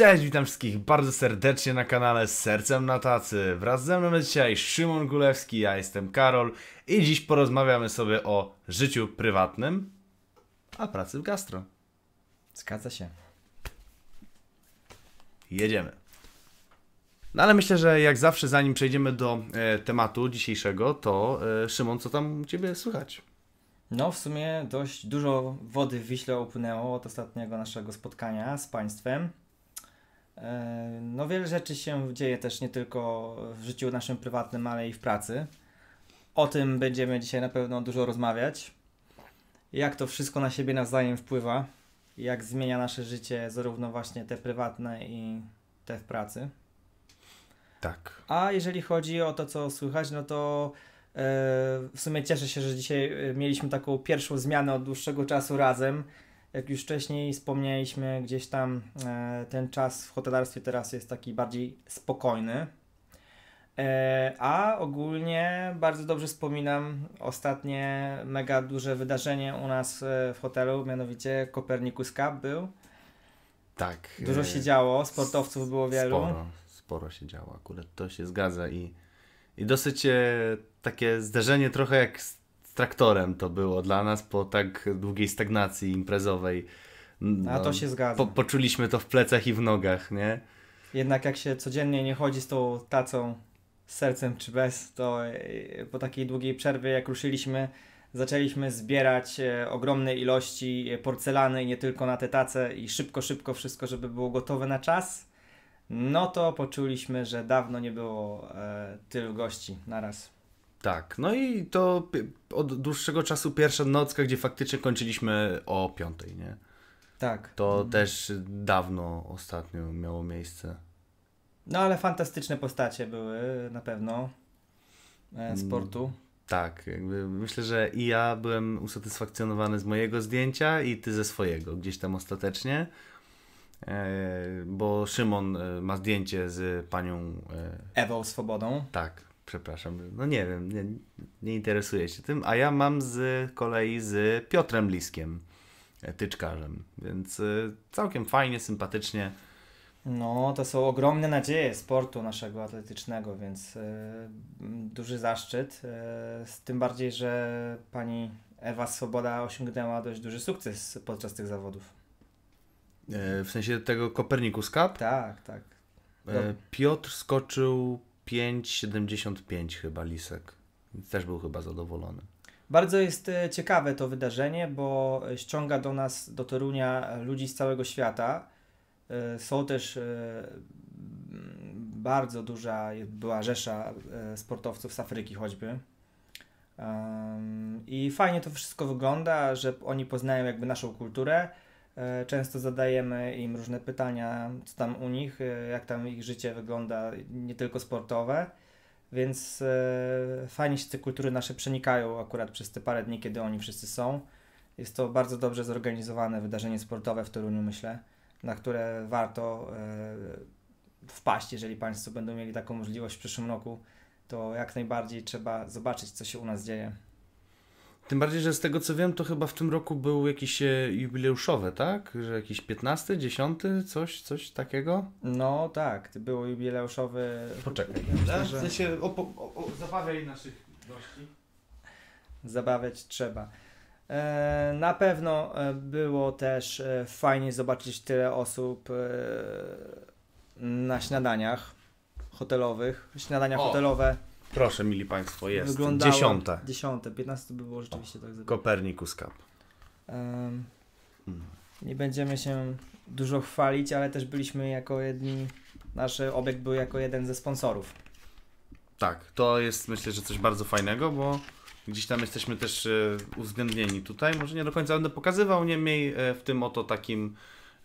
Cześć, witam wszystkich bardzo serdecznie na kanale z sercem na tacy. Wraz ze mną jest dzisiaj Szymon Gulewski, ja jestem Karol i dziś porozmawiamy sobie o życiu prywatnym, a pracy w gastro. Zgadza się. Jedziemy. No ale myślę, że jak zawsze zanim przejdziemy do e, tematu dzisiejszego, to e, Szymon, co tam u Ciebie słychać? No, w sumie dość dużo wody w Wiśle upłynęło od ostatniego naszego spotkania z Państwem. E, no wiele rzeczy się dzieje też nie tylko w życiu naszym prywatnym, ale i w pracy. O tym będziemy dzisiaj na pewno dużo rozmawiać. Jak to wszystko na siebie nawzajem wpływa, jak zmienia nasze życie, zarówno właśnie te prywatne i te w pracy. Tak. A jeżeli chodzi o to, co słychać, no to e, w sumie cieszę się, że dzisiaj e, mieliśmy taką pierwszą zmianę od dłuższego czasu razem jak już wcześniej wspomnieliśmy, gdzieś tam e, ten czas w hotelarstwie teraz jest taki bardziej spokojny. E, a ogólnie bardzo dobrze wspominam ostatnie mega duże wydarzenie u nas e, w hotelu, mianowicie Kopernikus Cup był. Tak. Dużo się działo, sportowców było wielu. Sporo, sporo się działo, akurat to się zgadza i, i dosyć takie zdarzenie trochę jak z traktorem to było dla nas po tak długiej stagnacji imprezowej. No, A to no, się zgadza. Po, poczuliśmy to w plecach i w nogach, nie? Jednak jak się codziennie nie chodzi z tą tacą, z sercem czy bez, to e, po takiej długiej przerwie, jak ruszyliśmy, zaczęliśmy zbierać e, ogromne ilości e, porcelany i nie tylko na te tace i szybko, szybko wszystko, żeby było gotowe na czas. No to poczuliśmy, że dawno nie było e, tylu gości naraz. Tak, no i to od dłuższego czasu pierwsza nocka, gdzie faktycznie kończyliśmy o piątej, nie? Tak. To mhm. też dawno ostatnio miało miejsce. No ale fantastyczne postacie były na pewno e, mm, sportu. tak, jakby myślę, że i ja byłem usatysfakcjonowany z mojego zdjęcia i ty ze swojego, gdzieś tam ostatecznie. E, bo Szymon e, ma zdjęcie z panią e, Ewą Swobodą. Tak przepraszam, no nie wiem, nie, nie interesuję się tym, a ja mam z kolei z Piotrem Liskiem, e, tyczkarzem, więc e, całkiem fajnie, sympatycznie. No, to są ogromne nadzieje sportu naszego atletycznego, więc y, duży zaszczyt. Y, z tym bardziej, że pani Ewa Swoboda osiągnęła dość duży sukces podczas tych zawodów. w sensie tego Kopernikus Cup? Tak, tak. Do... Piotr skoczył 5,75 chyba Lisek. Też był chyba zadowolony. Bardzo jest e, ciekawe to wydarzenie, bo ściąga do nas, do Torunia ludzi z całego świata. E, są też e, bardzo duża była rzesza sportowców z Afryki choćby. I fajnie to wszystko wygląda, że oni poznają jakby naszą kulturę. E, często zadajemy im różne pytania, co tam u nich, e, jak tam ich życie wygląda, nie tylko sportowe, więc e, fajnie się te kultury nasze przenikają akurat przez te parę dni, kiedy oni wszyscy są. Jest to bardzo dobrze zorganizowane wydarzenie sportowe w Toruniu, myślę, na które warto wpaść, jeżeli Państwo będą mieli taką możliwość w przyszłym roku, to jak najbardziej trzeba zobaczyć, co się u nas dzieje. Tym bardziej, że z tego co wiem, to chyba w tym roku był jakiś e, jubileuszowy, tak? Że jakiś 15, 10, coś, coś takiego? No tak, było jubileuszowy. Poczekaj. Tak, że... W sensie opo- o- zabawiaj naszych gości. Zabawiać trzeba. E, na pewno e, było też fajnie zobaczyć tyle osób na śniadaniach hotelowych. Śniadania o. hotelowe Proszę, mili Państwo, jest. Wyglądało dziesiąte. Dziesiąte, piętnaste by było rzeczywiście tak zrobione. Kopernikus Cup. Um, nie będziemy się dużo chwalić, ale też byliśmy jako jedni, nasz obiekt był jako jeden ze sponsorów. Tak, to jest myślę, że coś bardzo fajnego, bo gdzieś tam jesteśmy też e, uwzględnieni tutaj. Może nie do końca będę pokazywał, niemniej e, w tym oto takim,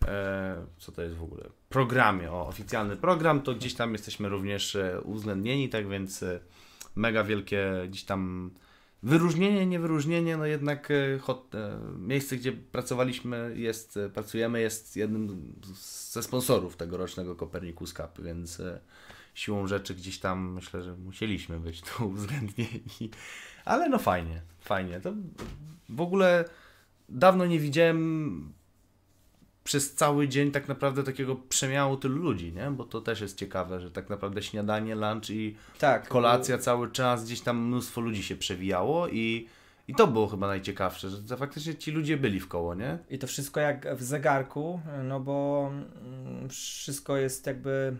e, co to jest w ogóle, programie, o oficjalny program, to gdzieś tam jesteśmy również e, uwzględnieni, tak więc e, mega wielkie gdzieś tam wyróżnienie, niewyróżnienie, no jednak e, hot, miejsce, gdzie pracowaliśmy, jest, pracujemy, jest jednym ze sponsorów tegorocznego Copernicus Cup, więc siłą rzeczy gdzieś tam myślę, że musieliśmy być tu uwzględnieni. Ale no fajnie, fajnie. To w ogóle dawno nie widziałem przez cały dzień tak naprawdę takiego przemiału tylu ludzi, nie? Bo to też jest ciekawe, że tak naprawdę śniadanie, lunch i tak, kolacja bo... cały czas, gdzieś tam mnóstwo ludzi się przewijało i, i to było chyba najciekawsze, że faktycznie ci ludzie byli w koło, nie? I to wszystko jak w zegarku, no bo mm, wszystko jest jakby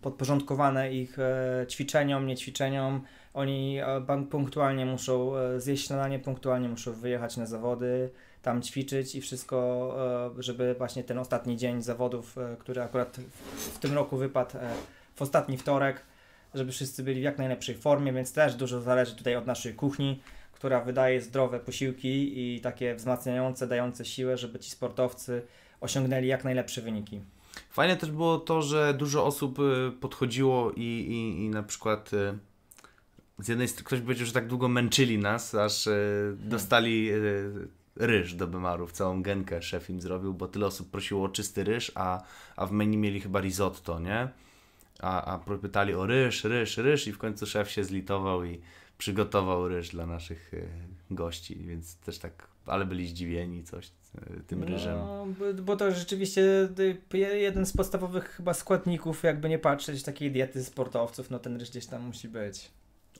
podporządkowane ich e, ćwiczeniom, niećwiczeniom, ćwiczeniom oni e, punktualnie muszą e, zjeść śniadanie, punktualnie muszą wyjechać na zawody, tam ćwiczyć i wszystko, e, żeby właśnie ten ostatni dzień zawodów, który akurat w tym roku wypadł w ostatni wtorek, żeby wszyscy byli w jak najlepszej formie, więc też dużo zależy tutaj od naszej kuchni, która wydaje zdrowe posiłki i takie wzmacniające, dające siłę, żeby ci sportowcy osiągnęli jak najlepsze wyniki. Fajne też było to, że dużo osób podchodziło i, i, i na przykład z jednej strony ktoś powiedział, że tak długo męczyli nas, aż e, dostali e, ryż do Bemarów, całą genkę szef im zrobił, bo tyle osób prosiło o czysty ryż, a, a w menu mieli chyba risotto, nie? A, a pytali o ryż, ryż, ryż i w końcu szef się zlitował i przygotował ryż dla naszych e, gości, więc też tak, ale byli zdziwieni coś tym no, ryżem. No, bo to rzeczywiście y, jeden z podstawowych chyba składników, jakby nie patrzeć, takiej diety sportowców, no ten ryż gdzieś tam musi być.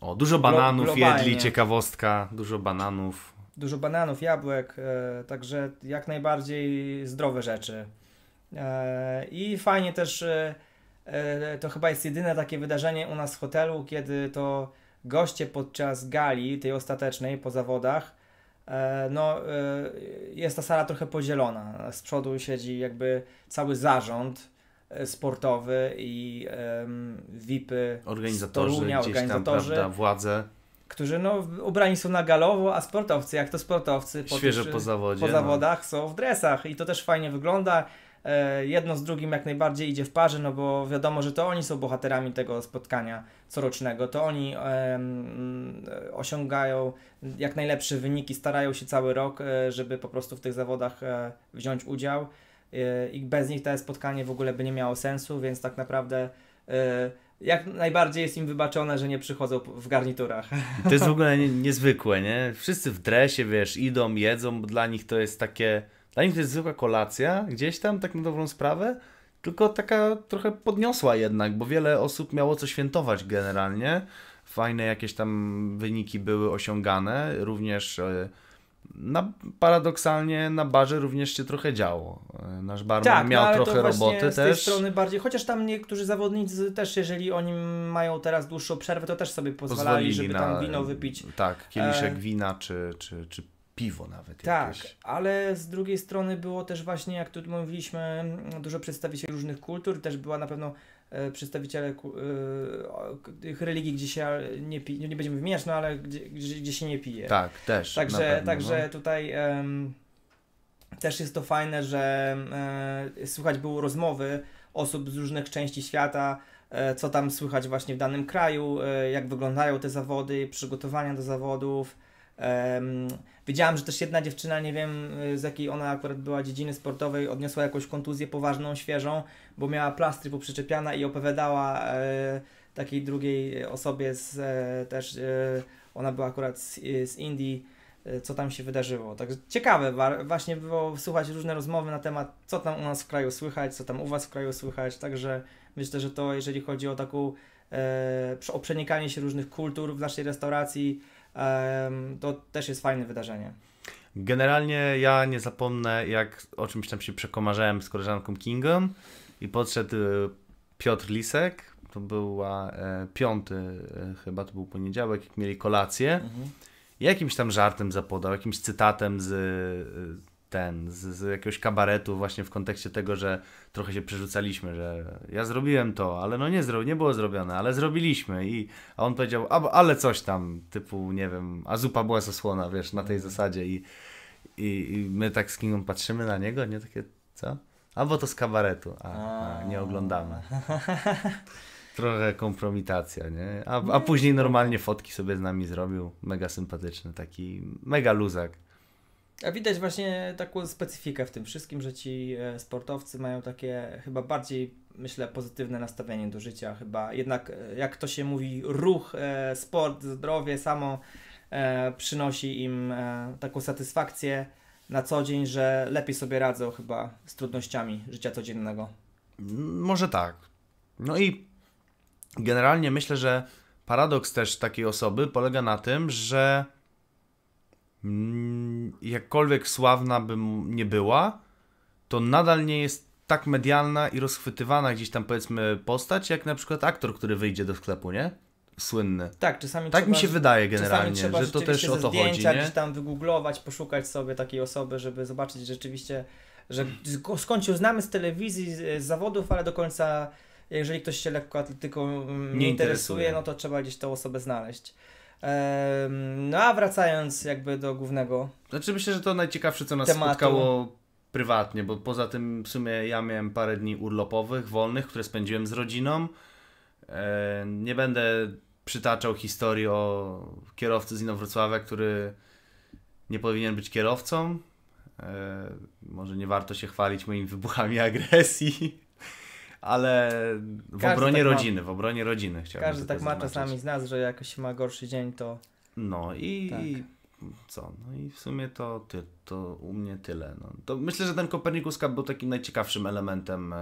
O, dużo bananów globalnie. jedli, ciekawostka, dużo bananów. Dużo bananów, jabłek, e, także jak najbardziej zdrowe rzeczy. E, I fajnie też, e, e, to chyba jest jedyne takie wydarzenie u nas w hotelu, kiedy to goście podczas gali, tej ostatecznej po zawodach, e, no, e, jest ta sala trochę podzielona. Z przodu siedzi jakby cały zarząd E, sportowy i um, VIP-y organizatorzy, Torunia, organizatorzy, tam, prawda, władze. Którzy no, ubrani są na galowo, a sportowcy, jak to sportowcy, po, po, zawodzie, po no. zawodach no. są w dresach i to też fajnie wygląda. E, jedno z drugim jak najbardziej idzie w parze, no bo wiadomo, że to oni są bohaterami tego spotkania corocznego, to oni osiągają jak najlepsze wyniki, starają się cały rok, e, żeby po prostu w tych zawodach wziąć udział i bez nich to spotkanie w ogóle by nie miało sensu, więc tak naprawdę e, jak najbardziej jest im wybaczone, że nie przychodzą w garniturach. To jest w ogóle nie, niezwykłe, nie? Wszyscy w dresie, wiesz, idą, jedzą, bo dla nich to jest takie, dla nich to jest zwykła kolacja, gdzieś tam, tak na dobrą sprawę, tylko taka trochę podniosła jednak, bo wiele osób miało co świętować generalnie. Fajne jakieś tam wyniki były osiągane, również e, na, paradoksalnie na barze również się trochę działo. Nasz barman tak, no miał no, trochę roboty z też. Z tej strony bardziej, chociaż tam niektórzy zawodnicy też, jeżeli oni mają teraz dłuższą przerwę, to też sobie pozwalali, Pozwolili żeby na, tam wino wypić. Tak, kieliszek e... wina czy, czy, czy piwo nawet tak, jakieś. Tak, ale z drugiej strony było też właśnie, jak tu mówiliśmy, dużo przedstawicieli różnych kultur, też była na pewno E, przedstawiciele e, tych religii, gdzie się nie pije, nie będziemy wymieniać, no ale gdzie, gdzie, gdzie się nie pije. Tak, też. Także, pewno, także no. tutaj um, też jest to fajne, że um, słychać było rozmowy osób z różnych części świata, co tam słychać właśnie w danym kraju, jak wyglądają te zawody, przygotowania do zawodów. Um, Wiedziałam, że też jedna dziewczyna, nie wiem y, z jakiej ona akurat była dziedziny sportowej, odniosła jakąś kontuzję poważną, świeżą, bo miała plastry poprzyczepiana i opowiadała e, takiej drugiej osobie z, e, też, e, ona była akurat z, z Indii, co tam się wydarzyło. Także ciekawe, właśnie było słuchać różne rozmowy na temat, co tam u nas w kraju słychać, co tam u Was w kraju słychać, także myślę, że to jeżeli chodzi o taką, o przenikanie się różnych kultur w naszej restauracji, to też jest fajne wydarzenie. Generalnie ja nie zapomnę, jak o czymś tam się przekomarzałem z koleżanką Kingą i podszedł e, Piotr Lisek, to była e, piąty e, chyba, to był poniedziałek, jak mieli kolację. Mhm. Jakimś tam żartem zapodał, jakimś cytatem z, e, ten, z, z, jakiegoś kabaretu właśnie w kontekście tego, że trochę się przerzucaliśmy, że ja zrobiłem to, ale no nie, zro, nie było zrobione, ale zrobiliśmy i a on powiedział, a, ale coś tam, typu, nie wiem, a zupa była zasłona, wiesz, na tej mhm. zasadzie i, i, i my tak z Kingą patrzymy na niego, nie, takie, co? Albo to z kabaretu, a, a nie oglądamy. Trochę kompromitacja, nie? A, a później normalnie fotki sobie z nami zrobił, mega sympatyczny, taki mega luzak. A widać właśnie taką specyfikę w tym wszystkim, że ci e, sportowcy mają takie chyba bardziej, myślę, pozytywne nastawienie do życia. Chyba jednak, e, jak to się mówi, ruch, e, sport, zdrowie samo przynosi im taką satysfakcję na co dzień, że lepiej sobie radzą chyba z trudnościami życia codziennego. Może tak. No i generalnie myślę, że paradoks też takiej osoby polega na tym, że Mm, jakkolwiek sławna bym nie była, to nadal nie jest tak medialna i rozchwytywana gdzieś tam powiedzmy postać, jak na przykład aktor, który wyjdzie do sklepu, nie? Słynny. Tak, czasami Tak trzeba, mi się wydaje generalnie, że to też o to zdjęcia, chodzi, nie? gdzieś tam wygooglować, poszukać sobie takiej osoby, żeby zobaczyć rzeczywiście, że skąd się znamy z telewizji, z zawodów, ale do końca jeżeli ktoś się lekko tylko nie, mm, nie interesuje, interesuje, no to trzeba gdzieś tą osobę znaleźć. No a wracając jakby do głównego. Znaczy myślę, że to najciekawsze, co nas tematu. spotkało prywatnie, bo poza tym w sumie ja miałem parę dni urlopowych, wolnych, które spędziłem z rodziną. Nie będę przytaczał historii o kierowcy z Inowrocławia, który nie powinien być kierowcą. E, może nie warto się chwalić moimi wybuchami agresji ale w Każdy obronie tak rodziny, ma... w obronie rodziny chciałbym Każdy tak ma czasami z nas, że jakoś ma gorszy dzień, to... No i... Tak co? No i w sumie to, ty, to u mnie tyle. No. To myślę, że ten Kopernikus Cup był takim najciekawszym elementem e,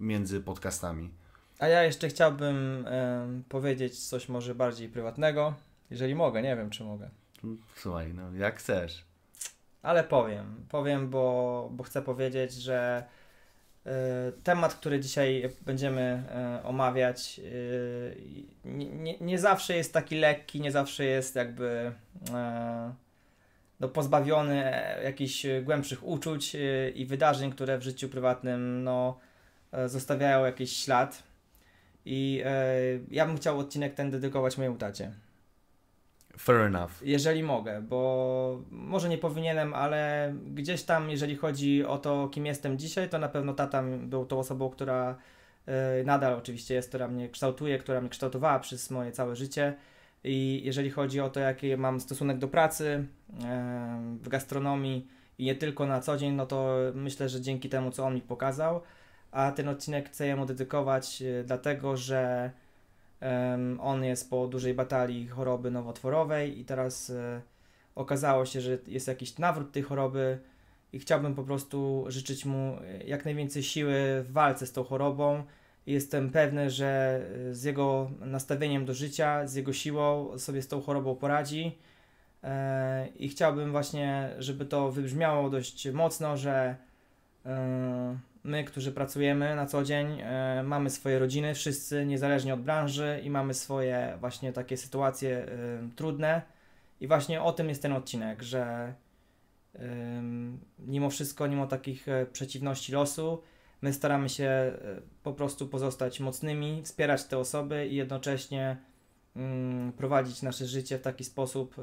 między podcastami. A ja jeszcze chciałbym e, powiedzieć coś może bardziej prywatnego, jeżeli mogę, nie wiem czy mogę. Mm, słuchaj, no jak chcesz. Ale powiem, powiem, bo, bo chcę powiedzieć, że E, temat, który dzisiaj będziemy e, omawiać, e, nie, nie, zawsze jest taki lekki, nie zawsze jest jakby no, pozbawiony jakichś głębszych uczuć i wydarzeń, które w życiu prywatnym no, zostawiają jakiś ślad. I ja bym chciał odcinek ten dedykować mojemu tacie. Fair enough. Jeżeli mogę, bo może nie powinienem, ale gdzieś tam, jeżeli chodzi o to, kim jestem dzisiaj, to na pewno tata był tą osobą, która y, nadal oczywiście jest, która mnie kształtuje, która mnie kształtowała przez moje całe życie. I jeżeli chodzi o to, jaki mam stosunek do pracy y, w gastronomii i nie tylko na co dzień, no to myślę, że dzięki temu, co on mi pokazał, a ten odcinek chcę mu dedykować, y, dlatego że on jest po dużej batalii choroby nowotworowej i teraz e, okazało się, że jest jakiś nawrót tej choroby i chciałbym po prostu życzyć mu e, jak najwięcej siły w walce z tą chorobą. Jestem pewny, że e, z jego nastawieniem do życia, z jego siłą sobie z tą chorobą poradzi. I chciałbym właśnie, żeby to wybrzmiało dość mocno, że my, którzy pracujemy na co dzień, y, mamy swoje rodziny, wszyscy niezależnie od branży i mamy swoje właśnie takie sytuacje y, trudne. I właśnie o tym jest ten odcinek, że y, mimo wszystko, mimo takich e, przeciwności losu, my staramy się po prostu pozostać mocnymi, wspierać te osoby i jednocześnie mm, prowadzić nasze życie w taki sposób,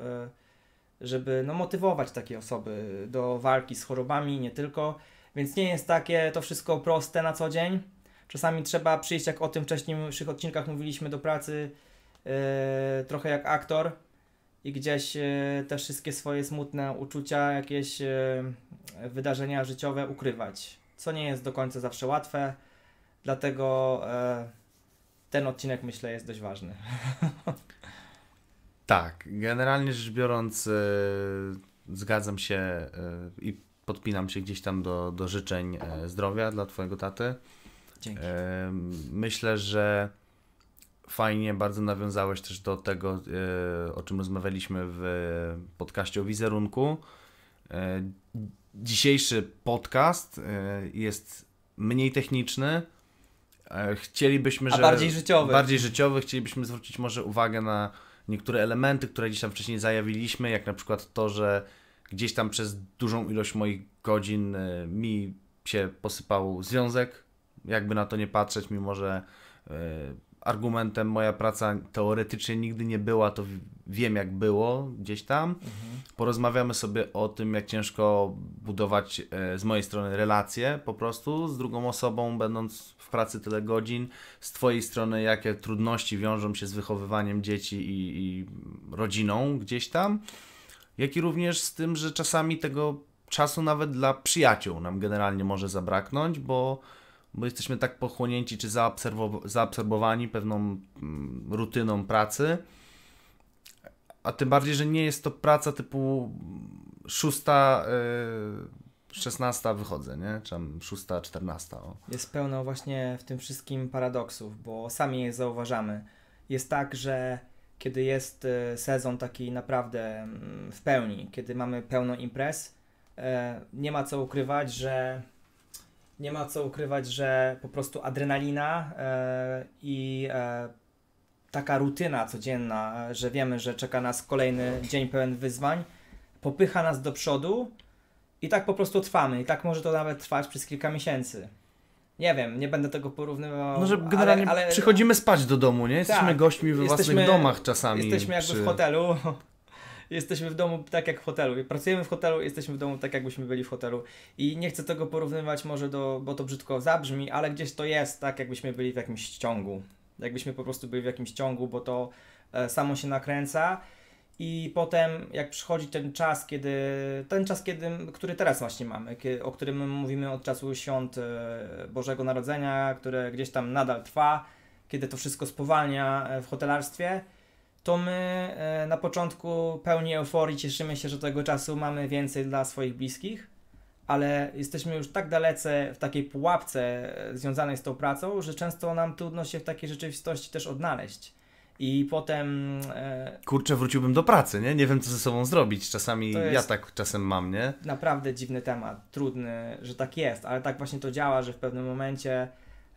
żeby no, motywować takie osoby do walki z chorobami, nie tylko więc nie jest takie to wszystko proste na co dzień. Czasami trzeba przyjść, jak o tym wcześniej w wcześniejszych odcinkach mówiliśmy, do pracy yy, trochę jak aktor i gdzieś yy, te wszystkie swoje smutne uczucia, jakieś yy, wydarzenia życiowe ukrywać. Co nie jest do końca zawsze łatwe, dlatego ten odcinek myślę jest dość ważny. Tak, generalnie rzecz biorąc, zgadzam się i podpinam się gdzieś tam do, do życzeń e, zdrowia dla Twojego taty. Dzięki. E, myślę, że fajnie bardzo nawiązałeś też do tego, e, o czym rozmawialiśmy w podcaście o wizerunku. Dzisiejszy podcast jest mniej techniczny. Chcielibyśmy, że. A bardziej życiowy. Bardziej życiowy. Chcielibyśmy zwrócić może uwagę na niektóre elementy, które gdzieś tam wcześniej zajawiliśmy, jak na przykład to, że gdzieś tam przez dużą ilość moich godzin y, mi się posypał związek, jakby na to nie patrzeć, mimo że y, argumentem moja praca teoretycznie nigdy nie była, to wiem jak było gdzieś tam. Mhm. Porozmawiamy sobie o tym, jak ciężko budować y, z mojej strony relacje po prostu z drugą osobą, będąc w pracy tyle godzin. Z Twojej strony, jakie trudności wiążą się z wychowywaniem dzieci i, i rodziną gdzieś tam jak i również z tym, że czasami tego czasu nawet dla przyjaciół nam generalnie może zabraknąć, bo, bo jesteśmy tak pochłonięci czy zaabsorbowani pewną mm, rutyną pracy. A tym bardziej, że nie jest to praca typu mm, szósta, yy, wychodzę, nie? Czy szósta, czternasta. Jest pełno właśnie w tym wszystkim paradoksów, bo sami je zauważamy. Jest tak, że kiedy jest e, sezon taki naprawdę mm, w pełni, kiedy mamy pełno imprez, e, nie ma co ukrywać, że nie ma co ukrywać, że po prostu adrenalina e, i taka rutyna codzienna, że wiemy, że czeka nas kolejny dzień pełen wyzwań, popycha nas do przodu i tak po prostu trwamy. I tak może to nawet trwać przez kilka miesięcy. Nie wiem, nie będę tego porównywał. No, że generalnie ale, ale... przychodzimy spać do domu, nie? Jesteśmy tak, gośćmi we jesteśmy, własnych domach czasami. Jesteśmy jakby przy... w hotelu. Jesteśmy w domu tak jak w hotelu. Pracujemy w hotelu, jesteśmy w domu tak jakbyśmy byli w hotelu. I nie chcę tego porównywać może do, bo to brzydko zabrzmi, ale gdzieś to jest tak jakbyśmy byli w jakimś ciągu. Jakbyśmy po prostu byli w jakimś ciągu, bo to e, samo się nakręca. I potem, jak przychodzi ten czas, kiedy ten czas, kiedy, który teraz właśnie mamy, kiedy, o którym mówimy od czasu świąt e, Bożego Narodzenia, które gdzieś tam nadal trwa, kiedy to wszystko spowalnia e, w hotelarstwie, to my e, na początku pełni euforii cieszymy się, że tego czasu mamy więcej dla swoich bliskich, ale jesteśmy już tak dalece w takiej pułapce związanej z tą pracą, że często nam trudno się w takiej rzeczywistości też odnaleźć. I potem. E... Kurczę, wróciłbym do pracy, nie? Nie wiem, co ze sobą zrobić. Czasami ja tak czasem mam, nie? Naprawdę dziwny temat, trudny, że tak jest, ale tak właśnie to działa, że w pewnym momencie.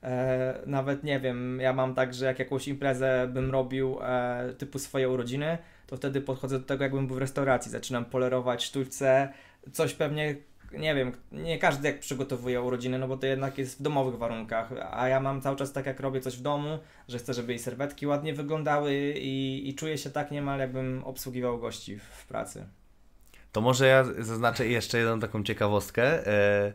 E, nawet nie wiem, ja mam tak, że jak jakąś imprezę bym robił e, typu swoje urodziny, to wtedy podchodzę do tego, jakbym był w restauracji. Zaczynam polerować sztuczce, coś pewnie nie wiem, nie każdy jak przygotowuje urodziny, no bo to jednak jest w domowych warunkach, a ja mam cały czas tak jak robię coś w domu, że chcę, żeby jej serwetki ładnie wyglądały i, i czuję się tak niemal jakbym obsługiwał gości w, w pracy. To może ja zaznaczę jeszcze jedną taką ciekawostkę. E,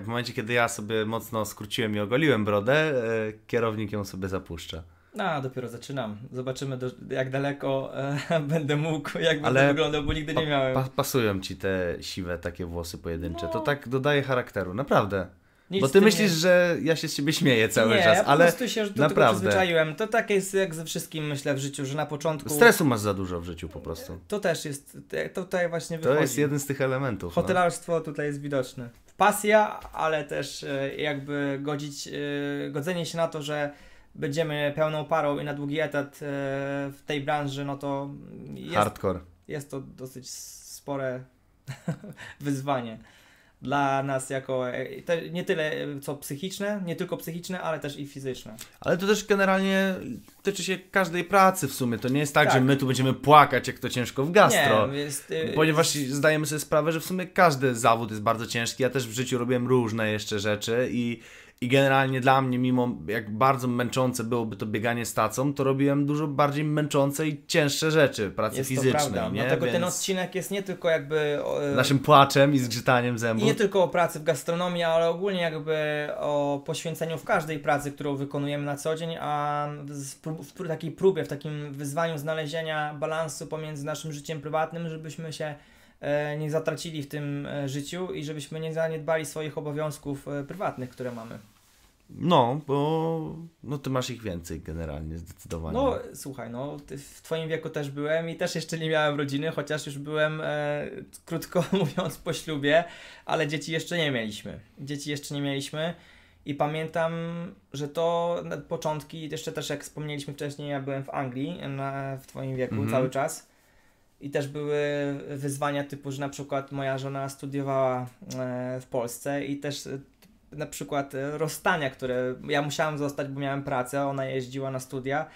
w momencie, kiedy ja sobie mocno skróciłem i ogoliłem brodę, e, kierownik ją sobie zapuszcza. No, a, dopiero zaczynam. Zobaczymy, do, jak daleko e, będę mógł, jak będę wyglądał, bo nigdy nie miałem. Pa, pasują ci te siwe takie włosy pojedyncze. No. To tak dodaje charakteru, naprawdę. Nic bo ty myślisz, nie... że ja się z ciebie śmieję cały nie, czas, ja ale po się już do naprawdę. tego przyzwyczaiłem. To tak jest jak ze wszystkim myślę w życiu, że na początku... Stresu masz za dużo w życiu po prostu. E, to też jest, to tutaj właśnie wychodzi. To jest jeden z tych elementów. No. Hotelarstwo no. tutaj jest widoczne. Pasja, ale też e, jakby godzić, e, godzenie się na to, że będziemy pełną parą i na długi etat e, w tej branży, no to jest, Hardcore. jest to dosyć spore wyzwanie dla nas jako e, nie tyle e, co psychiczne, nie tylko psychiczne, ale też i fizyczne. Ale to też generalnie tyczy się każdej pracy w sumie. To nie jest tak, tak. że my tu będziemy płakać jak to ciężko w gastro. Nie, jest, ponieważ zdajemy sobie sprawę, że w sumie każdy zawód jest bardzo ciężki. Ja też w życiu robiłem różne jeszcze rzeczy i i generalnie dla mnie, mimo jak bardzo męczące byłoby to bieganie stacą, to robiłem dużo bardziej męczące i cięższe rzeczy pracy jest fizycznej. To prawda. No nie? Dlatego Więc... ten odcinek jest nie tylko jakby. O, e, naszym płaczem i zgrzytaniem zębów. nie tylko o pracy w gastronomii, ale ogólnie jakby o poświęceniu w każdej pracy, którą wykonujemy na co dzień, a w takiej próbie, w takim wyzwaniu znalezienia balansu pomiędzy naszym życiem prywatnym, żebyśmy się E, nie zatracili w tym e, życiu i żebyśmy nie zaniedbali swoich obowiązków e, prywatnych, które mamy. No, bo no ty masz ich więcej generalnie, zdecydowanie. No, słuchaj, no w twoim wieku też byłem i też jeszcze nie miałem rodziny, chociaż już byłem, e, krótko mówiąc, po ślubie, ale dzieci jeszcze nie mieliśmy. Dzieci jeszcze nie mieliśmy i pamiętam, że to początki, jeszcze też jak wspomnieliśmy wcześniej, ja byłem w Anglii na, w twoim wieku mhm. cały czas i też były wyzwania typu, że na przykład moja żona studiowała e, w Polsce i też e, na przykład e, rozstania, które ja musiałem zostać, bo miałem pracę, ona jeździła na studia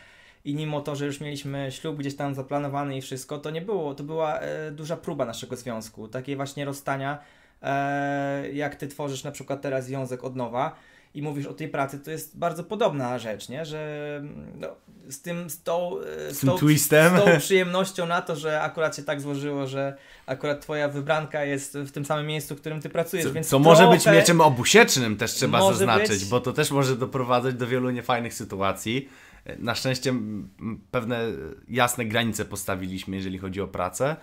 i mimo to, że już mieliśmy ślub gdzieś tam zaplanowany i wszystko, to nie było, to była duża próba naszego związku, takiej właśnie rozstania, jak ty tworzysz na przykład teraz związek od nowa i mówisz o tej pracy, to jest bardzo podobna rzecz, nie? Że no, z tym, z tą, z, tą, twistem. z tą przyjemnością na to, że akurat się tak złożyło, że akurat twoja wybranka jest w tym samym miejscu, w którym ty pracujesz. Co, więc co może być mieczem obusiecznym też trzeba zaznaczyć, być... bo to też może doprowadzać do wielu niefajnych sytuacji. Na szczęście pewne jasne granice postawiliśmy, jeżeli chodzi o pracę.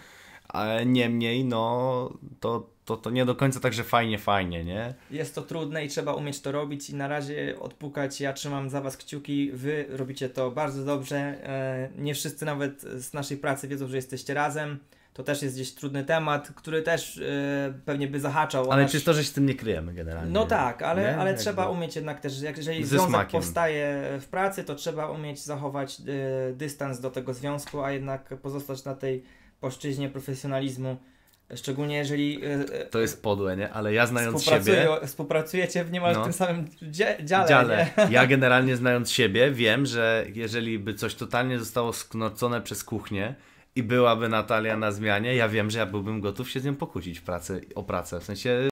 Ale niemniej, no to to, to nie do końca tak, że fajnie, fajnie, nie? Jest to trudne i trzeba umieć to robić i na razie odpukać, ja trzymam za Was kciuki, Wy robicie to bardzo dobrze, e, nie wszyscy nawet z naszej pracy wiedzą, że jesteście razem, to też jest gdzieś trudny temat, który też e, pewnie by zahaczał. Ale nasz... przecież to, że się tym nie kryjemy generalnie. No tak, ale, nie? ale trzeba umieć jednak też, jeżeli Ze związek smakiem. powstaje w pracy, to trzeba umieć zachować e, dystans do tego związku, a jednak pozostać na tej płaszczyźnie profesjonalizmu Szczególnie jeżeli. E, e, to jest podłe, nie? Ale ja znając siebie. Współpracujecie w niemal no, w tym samym dzia dziale. dziale. Ja generalnie znając siebie wiem, że jeżeli by coś totalnie zostało sknocone przez kuchnię i byłaby Natalia na zmianie, ja wiem, że ja byłbym gotów się z nią pokłócić w pracy, o pracę. W sensie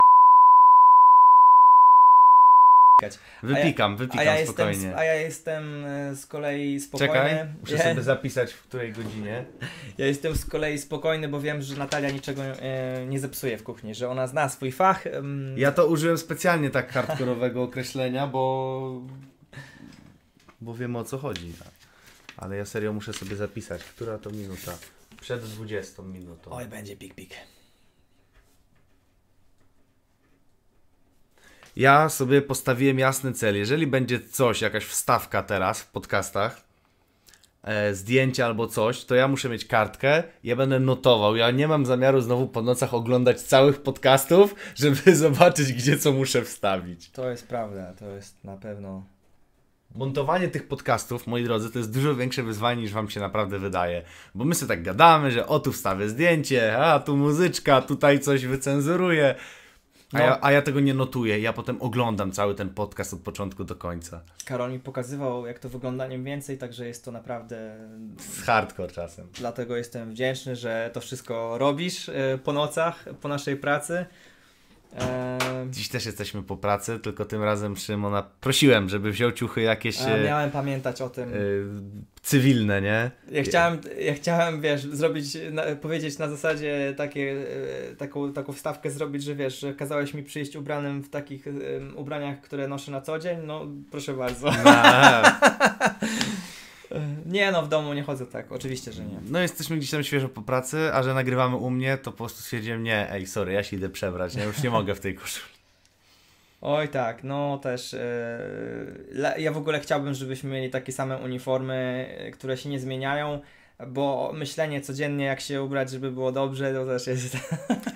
Wypikam, wypikam a ja spokojnie. Jestem, a ja jestem e, z kolei spokojny. Czekaj, muszę sobie zapisać w której godzinie. Ja jestem z kolei spokojny, bo wiem, że Natalia niczego e, nie zepsuje w kuchni, że ona zna swój fach. Ja to użyłem specjalnie tak hardkorowego określenia, bo... bo wiem o co chodzi. Ale ja serio muszę sobie zapisać, która to minuta. Przed 20 minutą. Oj, będzie pik pik. ja sobie postawiłem jasny cel. Jeżeli będzie coś, jakaś wstawka teraz w podcastach, e, zdjęcia albo coś, to ja muszę mieć kartkę, ja będę notował. Ja nie mam zamiaru znowu po nocach oglądać całych podcastów, żeby zobaczyć, gdzie co muszę wstawić. To jest prawda, to jest na pewno. Montowanie tych podcastów, moi drodzy, to jest dużo większe wyzwanie niż wam się naprawdę wydaje. Bo my sobie tak gadamy, że o tu wstawię zdjęcie, a tu muzyczka, tutaj coś wycenzuruję. No. A, ja, no. a, ja, tego nie notuję, ja potem oglądam cały ten podcast od początku do końca. Karol mi pokazywał, jak to wygląda nie więcej, także jest to naprawdę. Hardcore czasem. Dlatego jestem wdzięczny, że to wszystko robisz y, po nocach, po naszej pracy. Dziś też jesteśmy po pracy, tylko tym razem Szymona prosiłem, żeby wziął ciuchy jakieś. A, e, miałem pamiętać o tym. E, cywilne, nie? Ja chciałem, ja chciałem wiesz, zrobić, na, powiedzieć na zasadzie takie, e, taką, taką wstawkę zrobić, że wiesz, że kazałeś mi przyjść ubranym w takich um, ubraniach, które noszę na co dzień. No proszę bardzo. E, nie no, w domu nie chodzę tak, oczywiście, że nie. No jesteśmy gdzieś tam świeżo po pracy, a że nagrywamy u mnie, to po prostu stwierdziłem, nie, ej, sorry, ja się idę przebrać, ja już nie mogę w tej koszuli. Oj tak, no też yy, ja w ogóle chciałbym, żebyśmy mieli takie same uniformy, e, które się nie zmieniają, bo myślenie codziennie jak się ubrać, żeby było dobrze, to też jest...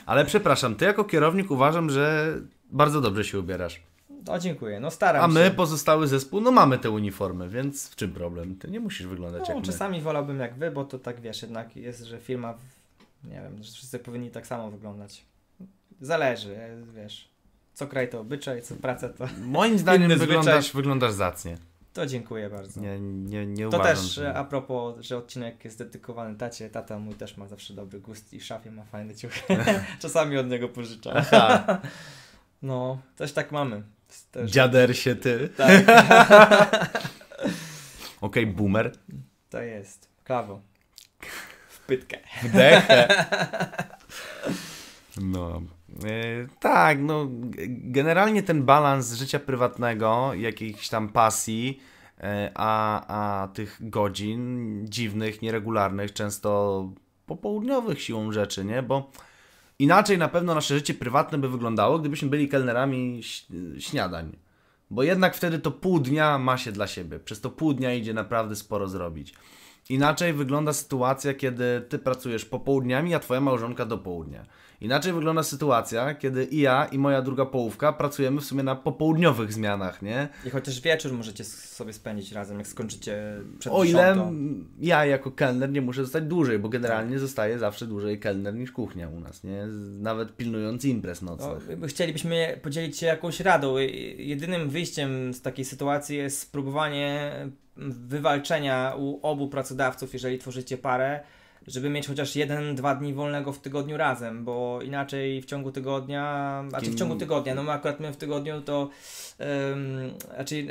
Ale przepraszam, ty jako kierownik uważam, że bardzo dobrze się ubierasz. No dziękuję, no staram A się. A my, pozostały zespół, no mamy te uniformy, więc w czym problem? Ty nie musisz wyglądać no, jak czasami my. wolałbym jak wy, bo to tak wiesz, jednak jest, że firma, nie wiem, że wszyscy powinni tak samo wyglądać. Zależy, e, wiesz, co kraj to obyczaj, co praca to Moim zdaniem wyglądasz, wyglądasz zacnie. To dziękuję bardzo. Nie, nie, nie to też e, że a propos, że odcinek jest dedykowany tacie. Tata mój też ma zawsze dobry gust i szafie ma fajne ciuchy. Czasami od niego pożycza. no, coś tak mamy. Też. Dziader się ty. Tak. Okej, okay, boomer. To jest. klawo W pytkę. W dechę. No. E, tak, no generalnie ten balans życia prywatnego, jakichś tam pasji, e, a, a tych godzin dziwnych, nieregularnych, często popołudniowych siłą rzeczy, nie? Bo Inaczej na pewno nasze życie prywatne by wyglądało, gdybyśmy byli kelnerami śniadań. Bo jednak wtedy to pół dnia ma się dla siebie. Przez to pół dnia idzie naprawdę sporo zrobić. Inaczej wygląda sytuacja, kiedy ty pracujesz popołudniami, a twoja małżonka do południa. Inaczej wygląda sytuacja, kiedy i ja, i moja druga połówka pracujemy w sumie na popołudniowych zmianach, nie? I chociaż wieczór możecie sobie spędzić razem, jak skończycie przed O ile dziesiątą. ja jako kelner nie muszę zostać dłużej, bo generalnie tak. zostaje zawsze dłużej kelner niż kuchnia u nas, nie? Nawet pilnując imprez nocnych. No, chcielibyśmy podzielić się jakąś radą. Jedynym wyjściem z takiej sytuacji jest spróbowanie wywalczenia u obu pracodawców, jeżeli tworzycie parę, żeby mieć chociaż jeden, dwa dni wolnego w tygodniu razem, bo inaczej w ciągu tygodnia, znaczy w ciągu tygodnia, no my akurat my w tygodniu to, um, znaczy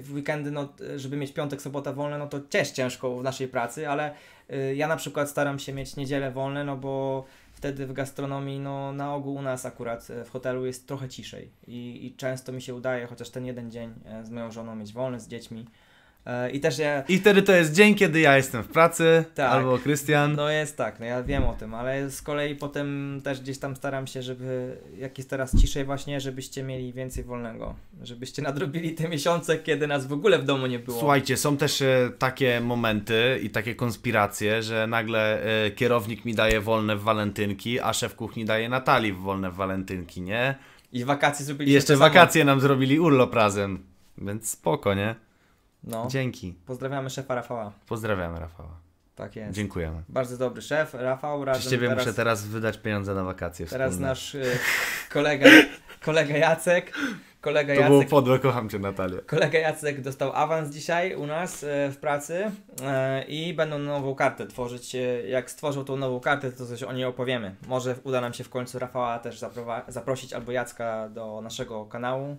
w weekendy, no, żeby mieć piątek, sobota wolne, no to też ciężko w naszej pracy, ale y, ja na przykład staram się mieć niedzielę wolne, no bo wtedy w gastronomii, no na ogół u nas akurat e, w hotelu jest trochę ciszej i, i często mi się udaje chociaż ten jeden dzień z moją żoną mieć wolny, z dziećmi, E, I też ja... I wtedy to jest dzień, kiedy ja jestem w pracy, tak, albo Krystian. No jest tak, no ja wiem o tym, ale z kolei potem też gdzieś tam staram się, żeby, jak jest teraz ciszej właśnie, żebyście mieli więcej wolnego. Żebyście nadrobili te miesiące, kiedy nas w ogóle w domu nie było. Słuchajcie, są też e, takie momenty i takie konspiracje, że nagle e, kierownik mi daje wolne w walentynki, a szef kuchni daje Natalii wolne w walentynki, nie? I wakacje zrobili. I jeszcze wakacje nam zrobili urlop razem, więc spoko, nie? No. Dzięki. Pozdrawiamy szefa Rafała. Pozdrawiamy Rafała. Tak jest. Dziękujemy. Bardzo dobry szef. Rafał razem Przez ciebie teraz, muszę teraz wydać pieniądze na wakacje. Teraz wspólne. nasz y, kolega, kolega Jacek. Kolega to Jacek, było podłe, kocham cię Natalia. Kolega Jacek dostał awans dzisiaj u nas y, w pracy y, i będą nową kartę tworzyć. Y, jak stworzą tą nową kartę, to coś o niej opowiemy. Może uda nam się w końcu Rafała też zaprosić albo Jacka do naszego kanału.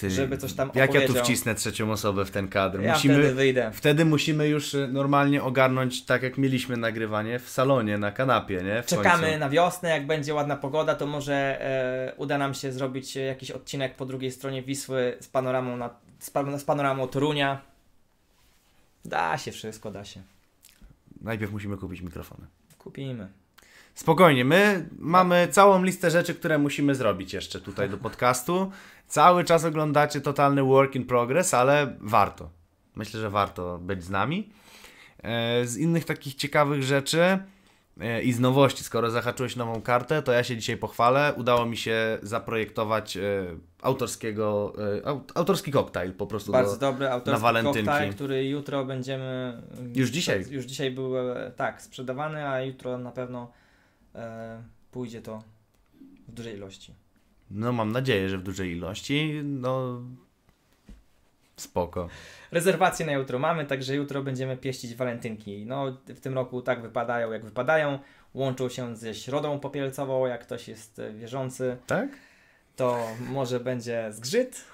Ty, żeby coś tam Jak ja tu wcisnę trzecią osobę w ten kadr? Ja musimy, wtedy wyjdę. Wtedy musimy już y, normalnie ogarnąć, tak jak mieliśmy nagrywanie w salonie, na kanapie, nie? W Czekamy końcu. na wiosnę, jak będzie ładna pogoda, to może e, uda nam się zrobić e, jakiś odcinek po drugiej stronie Wisły z panoramą, na, z, z panoramą Torunia. Da się wszystko, da się. Najpierw musimy kupić mikrofony. Kupimy. Spokojnie, my mamy tak. całą listę rzeczy, które musimy zrobić jeszcze tutaj do podcastu. Cały czas oglądacie totalny work in progress, ale warto. Myślę, że warto być z nami. E, z innych takich ciekawych rzeczy e, i z nowości, skoro zahaczyłeś nową kartę, to ja się dzisiaj pochwalę. Udało mi się zaprojektować e, autorskiego, autorski koktajl po prostu Bardzo do, dobry autorski koktajl, który jutro będziemy... Już dzisiaj? Już dzisiaj był, tak, sprzedawany, a jutro na pewno E, pójdzie to w dużej ilości. No mam nadzieję, że w dużej ilości. No Spoko. Rezerwacje na jutro mamy, także jutro będziemy pieścić walentynki. No, w tym roku tak wypadają, jak wypadają. Łączą się ze Środą Popielcową, jak ktoś jest e, wierzący. Tak? To może będzie zgrzyt,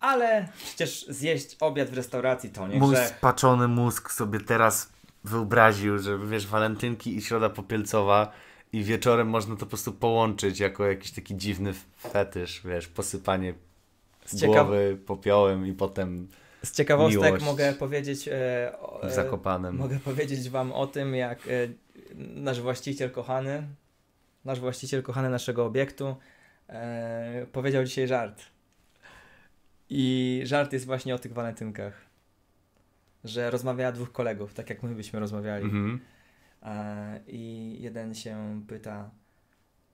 ale przecież zjeść obiad w restauracji to nie Mój grzech. spaczony mózg sobie teraz wyobraził, że wiesz, walentynki i Środa Popielcowa i wieczorem można to po prostu połączyć jako jakiś taki dziwny fetysz, wiesz, posypanie z głowy popiołem i potem z ciekawostek miłość. mogę powiedzieć e, o, e, Zakopanem. Mogę powiedzieć wam o tym, jak e, nasz właściciel kochany, nasz właściciel kochany naszego obiektu e, powiedział dzisiaj żart. I żart jest właśnie o tych walentynkach. Że rozmawiała dwóch kolegów, tak jak my byśmy rozmawiali. Mhm. E, I jeden się pyta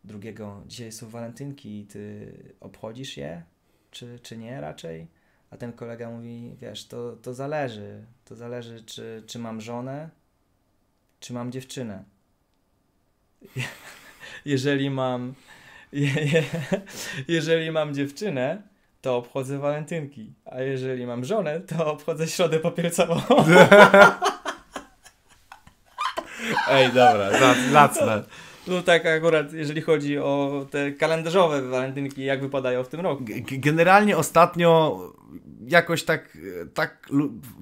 drugiego, dzisiaj są walentynki i ty obchodzisz je, czy, czy nie raczej? A ten kolega mówi, wiesz, to, to zależy. To zależy, czy, czy mam żonę, czy mam dziewczynę. Jeżeli mam, jeżeli mam dziewczynę, to obchodzę walentynki, a jeżeli mam żonę, to obchodzę środę papiercową. Ej, dobra, zacne. No tak akurat, jeżeli chodzi o te kalendarzowe walentynki, jak wypadają w tym roku. Generalnie ostatnio jakoś tak, tak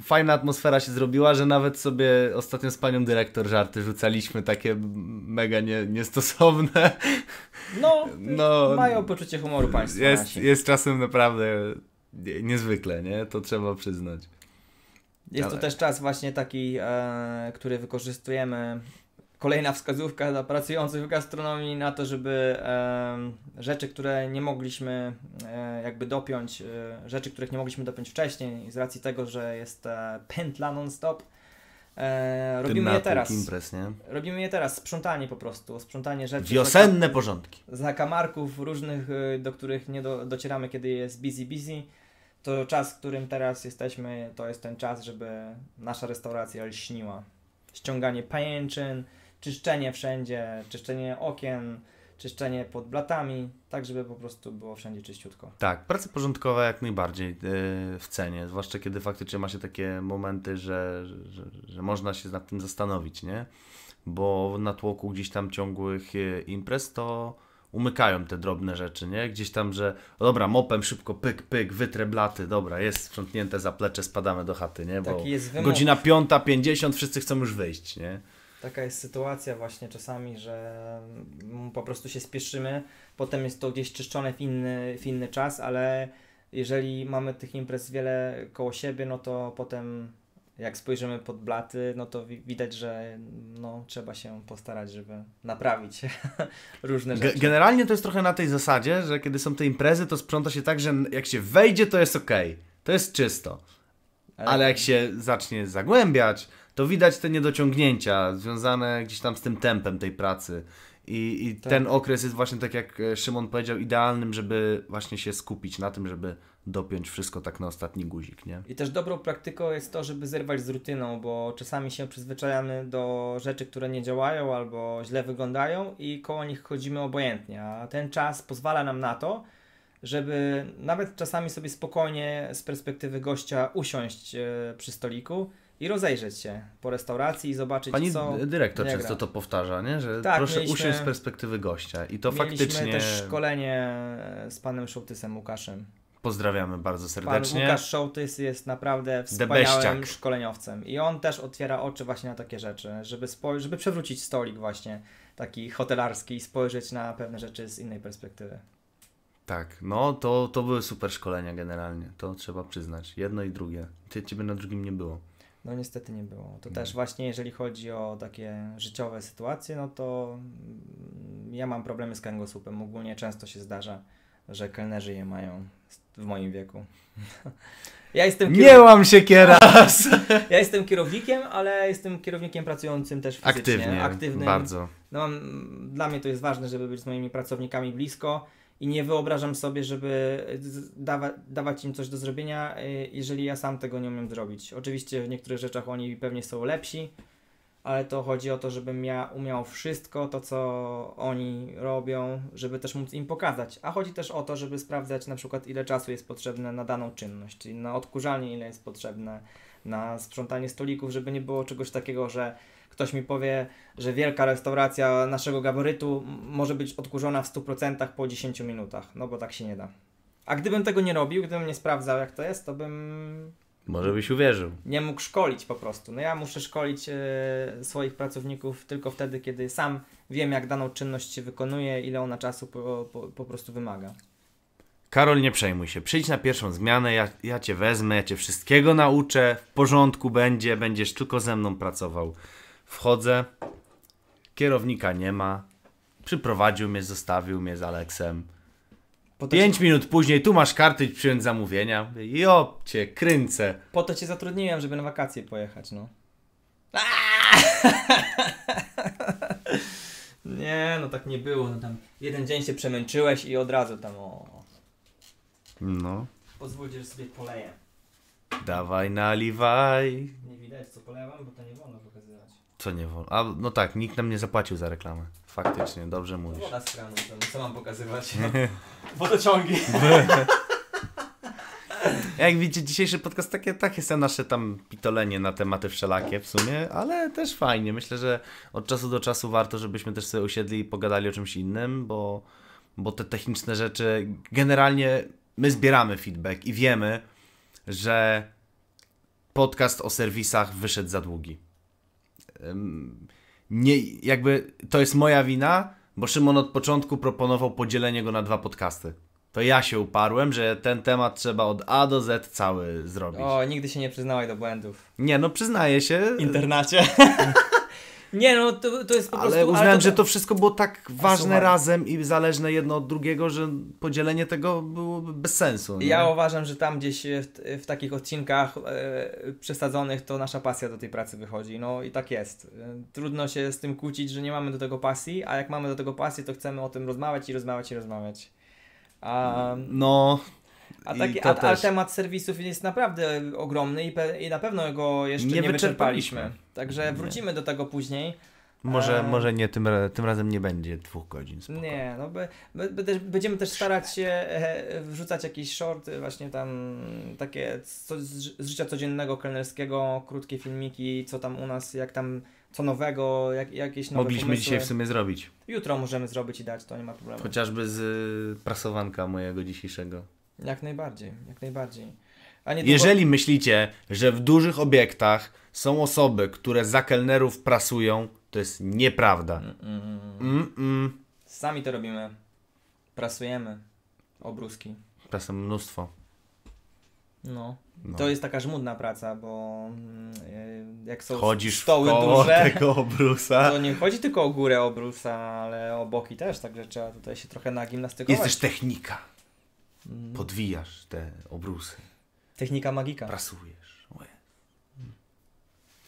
fajna atmosfera się zrobiła, że nawet sobie ostatnio z panią dyrektor żarty rzucaliśmy takie mega nie, niestosowne. No, no, mają poczucie humoru państwo. Jest, jest czasem naprawdę niezwykle, nie? To trzeba przyznać. Jest to też czas właśnie taki, e, który wykorzystujemy. Kolejna wskazówka dla pracujących w gastronomii na to, żeby e, rzeczy, które nie mogliśmy e, jakby dopiąć, e, rzeczy, których nie mogliśmy dopiąć wcześniej z racji tego, że jest e, pętla non-stop, e, robimy je teraz. Impres, nie? Robimy je teraz, sprzątanie po prostu, sprzątanie rzeczy. Wiosenne porządki. Z kamarków różnych, y, do których nie do, docieramy, kiedy jest busy, busy to czas, w którym teraz jesteśmy, to jest ten czas, żeby nasza restauracja lśniła. Ściąganie pajęczyn, czyszczenie wszędzie, czyszczenie okien, czyszczenie pod blatami, tak żeby po prostu było wszędzie czyściutko. Tak, prace porządkowe jak najbardziej yy, w cenie, zwłaszcza kiedy faktycznie ma się takie momenty, że, że, że można się nad tym zastanowić, nie? Bo na tłoku gdzieś tam ciągłych y, imprez to umykają te drobne rzeczy, nie? Gdzieś tam, że dobra, mopem szybko pyk, pyk, wytrę blaty, dobra, jest sprzątnięte zaplecze, spadamy do chaty, nie? Bo Taki jest pięćdziesiąt, wszyscy chcą już wyjść, nie? Taka jest sytuacja właśnie czasami, że po prostu się spieszymy, potem jest to gdzieś czyszczone w inny, w inny czas, ale jeżeli mamy tych imprez wiele koło siebie, no to potem jak spojrzymy pod blaty, no to widać, że no, trzeba się postarać, żeby naprawić różne rzeczy. generalnie to jest trochę na tej zasadzie, że kiedy są te imprezy, to sprząta się tak, że jak się wejdzie, to jest ok, to jest czysto. Ale, Ale jak się zacznie zagłębiać, to widać te niedociągnięcia związane gdzieś tam z tym tempem tej pracy. I, i tak. ten okres jest właśnie tak, jak e, Szymon powiedział, idealnym, żeby właśnie się skupić na tym, żeby dopiąć wszystko tak na ostatni guzik, nie? I też dobrą praktyką jest to, żeby zerwać z rutyną, bo czasami się przyzwyczajamy do rzeczy, które nie działają albo źle wyglądają i koło nich chodzimy obojętnie, a ten czas pozwala nam na to, żeby nawet czasami sobie spokojnie z perspektywy gościa usiąść e, przy stoliku, i rozejrzeć się po restauracji i zobaczyć, Pani co. Pani dyrektor często gra. to powtarza, nie? że tak, proszę mieliśmy, usiąść z perspektywy gościa. I to mieliśmy faktycznie. Mieliśmy też szkolenie e, z panem Szołtysem Łukaszem. Pozdrawiamy bardzo serdecznie. Pan Łukasz Szołtys jest naprawdę wspaniałym szkoleniowcem i on też otwiera oczy właśnie na takie rzeczy, żeby, żeby przewrócić stolik właśnie taki hotelarski i spojrzeć na pewne rzeczy z innej perspektywy. Tak, no to, to były super szkolenia generalnie, to trzeba przyznać. Jedno i drugie. Ty, ciebie na drugim nie było. No niestety nie było. To nie. też właśnie jeżeli chodzi o takie życiowe sytuacje, no to mm, ja mam problemy z kręgosłupem. Ogólnie często się zdarza że kelnerzy je mają w moim wieku. Ja jestem kierow... Nie łam się kieras! Ja jestem kierownikiem, ale jestem kierownikiem pracującym też fizycznie. Aktywnie, aktywnym. bardzo. No, dla mnie to jest ważne, żeby być z moimi pracownikami blisko i nie wyobrażam sobie, żeby dawa dawać im coś do zrobienia, y, jeżeli ja sam tego nie umiem zrobić. Oczywiście w niektórych rzeczach oni pewnie są lepsi, ale to chodzi o to, żebym ja umiał wszystko to, co oni robią, żeby też móc im pokazać. A chodzi też o to, żeby sprawdzać na przykład ile czasu jest potrzebne na daną czynność, czyli na odkurzanie, ile jest potrzebne, na sprzątanie stolików, żeby nie było czegoś takiego, że ktoś mi powie, że wielka restauracja naszego gabarytu może być odkurzona w 100% po 10 minutach, no bo tak się nie da. A gdybym tego nie robił, gdybym nie sprawdzał jak to jest, to bym może byś uwierzył. Nie mógł szkolić po prostu. No ja muszę szkolić e, swoich pracowników tylko wtedy, kiedy sam wiem, jak daną czynność się wykonuje, ile ona czasu po, po, po prostu wymaga. Karol, nie przejmuj się. Przyjdź na pierwszą zmianę, ja, ja cię wezmę, ja cię wszystkiego nauczę, w porządku będzie, będziesz tylko ze mną pracował. Wchodzę, kierownika nie ma, przyprowadził mnie, zostawił mnie z Aleksem. Potem... Pięć minut później, tu masz karty, przyjąć zamówienia. o cię kręcę. Po to cię zatrudniłem, żeby na wakacje pojechać, no. nie, no tak nie było. No tam jeden dzień się przemęczyłeś i od razu tam o. No. Pozwólcie, że sobie poleję. Dawaj, naliwaj. Nie widać, co polewam, bo to nie wolno pokazywać. Co nie wolno? A no tak, nikt nam nie zapłacił za reklamę. Faktycznie, dobrze no mówisz. Na stronę, co mam pokazywać? Wodociągi. Jak widzicie, dzisiejszy podcast, takie, takie są nasze tam pitolenie na tematy wszelakie w sumie, ale też fajnie. Myślę, że od czasu do czasu warto, żebyśmy też sobie usiedli i pogadali o czymś innym, bo, bo te techniczne rzeczy, generalnie my zbieramy feedback i wiemy, że podcast o serwisach wyszedł za długi nie, jakby to jest moja wina, bo Szymon od początku proponował podzielenie go na dwa podcasty. To ja się uparłem, że ten temat trzeba od A do Z cały zrobić. O, nigdy się nie przyznałeś do błędów. Nie, no przyznaję się. W internacie. Nie, no to, to jest po ale prostu... Uznałem, ale uznałem, że tak. to wszystko było tak ważne razem i zależne jedno od drugiego, że podzielenie tego byłoby bez sensu. Nie? Ja uważam, że tam gdzieś w, w takich odcinkach e, przesadzonych to nasza pasja do tej pracy wychodzi. No i tak jest. E, trudno się z tym kłócić, że nie mamy do tego pasji, a jak mamy do tego pasję, to chcemy o tym rozmawiać i rozmawiać i rozmawiać. A... No, a, taki, a, a temat serwisów jest naprawdę ogromny i, pe, i na pewno go jeszcze nie, nie wyczerpaliśmy. wyczerpaliśmy. Także wrócimy do tego później. Może, może nie, tym, tym razem nie będzie dwóch godzin. Spoko. Nie, no by, by, by, będziemy też starać się e, wrzucać jakieś shorty, właśnie tam takie co, z życia codziennego kelnerskiego, krótkie filmiki, co tam u nas, jak tam, co nowego, jak, jakieś nowe Mogliśmy pomysły. dzisiaj w sumie zrobić. Jutro możemy zrobić i dać, to nie ma problemu. Chociażby z prasowanka mojego dzisiejszego. Jak najbardziej, jak najbardziej. Jeżeli myślicie, że w dużych obiektach są osoby, które za kelnerów prasują, to jest nieprawda. Mm -mm. Mm, mm. mm, mm. Sami to robimy. Prasujemy obruski. Prasem mnóstwo. No. no. To jest taka żmudna praca, bo yy, jak są Chodzisz stoły duże, tego obrusa. to nie chodzi tylko o górę obrusa, ale o boki też, także trzeba tutaj się trochę nagimnastykować. Jest też technika. Mhm. Podwijasz te obrusy. Technika magika. Prasujesz.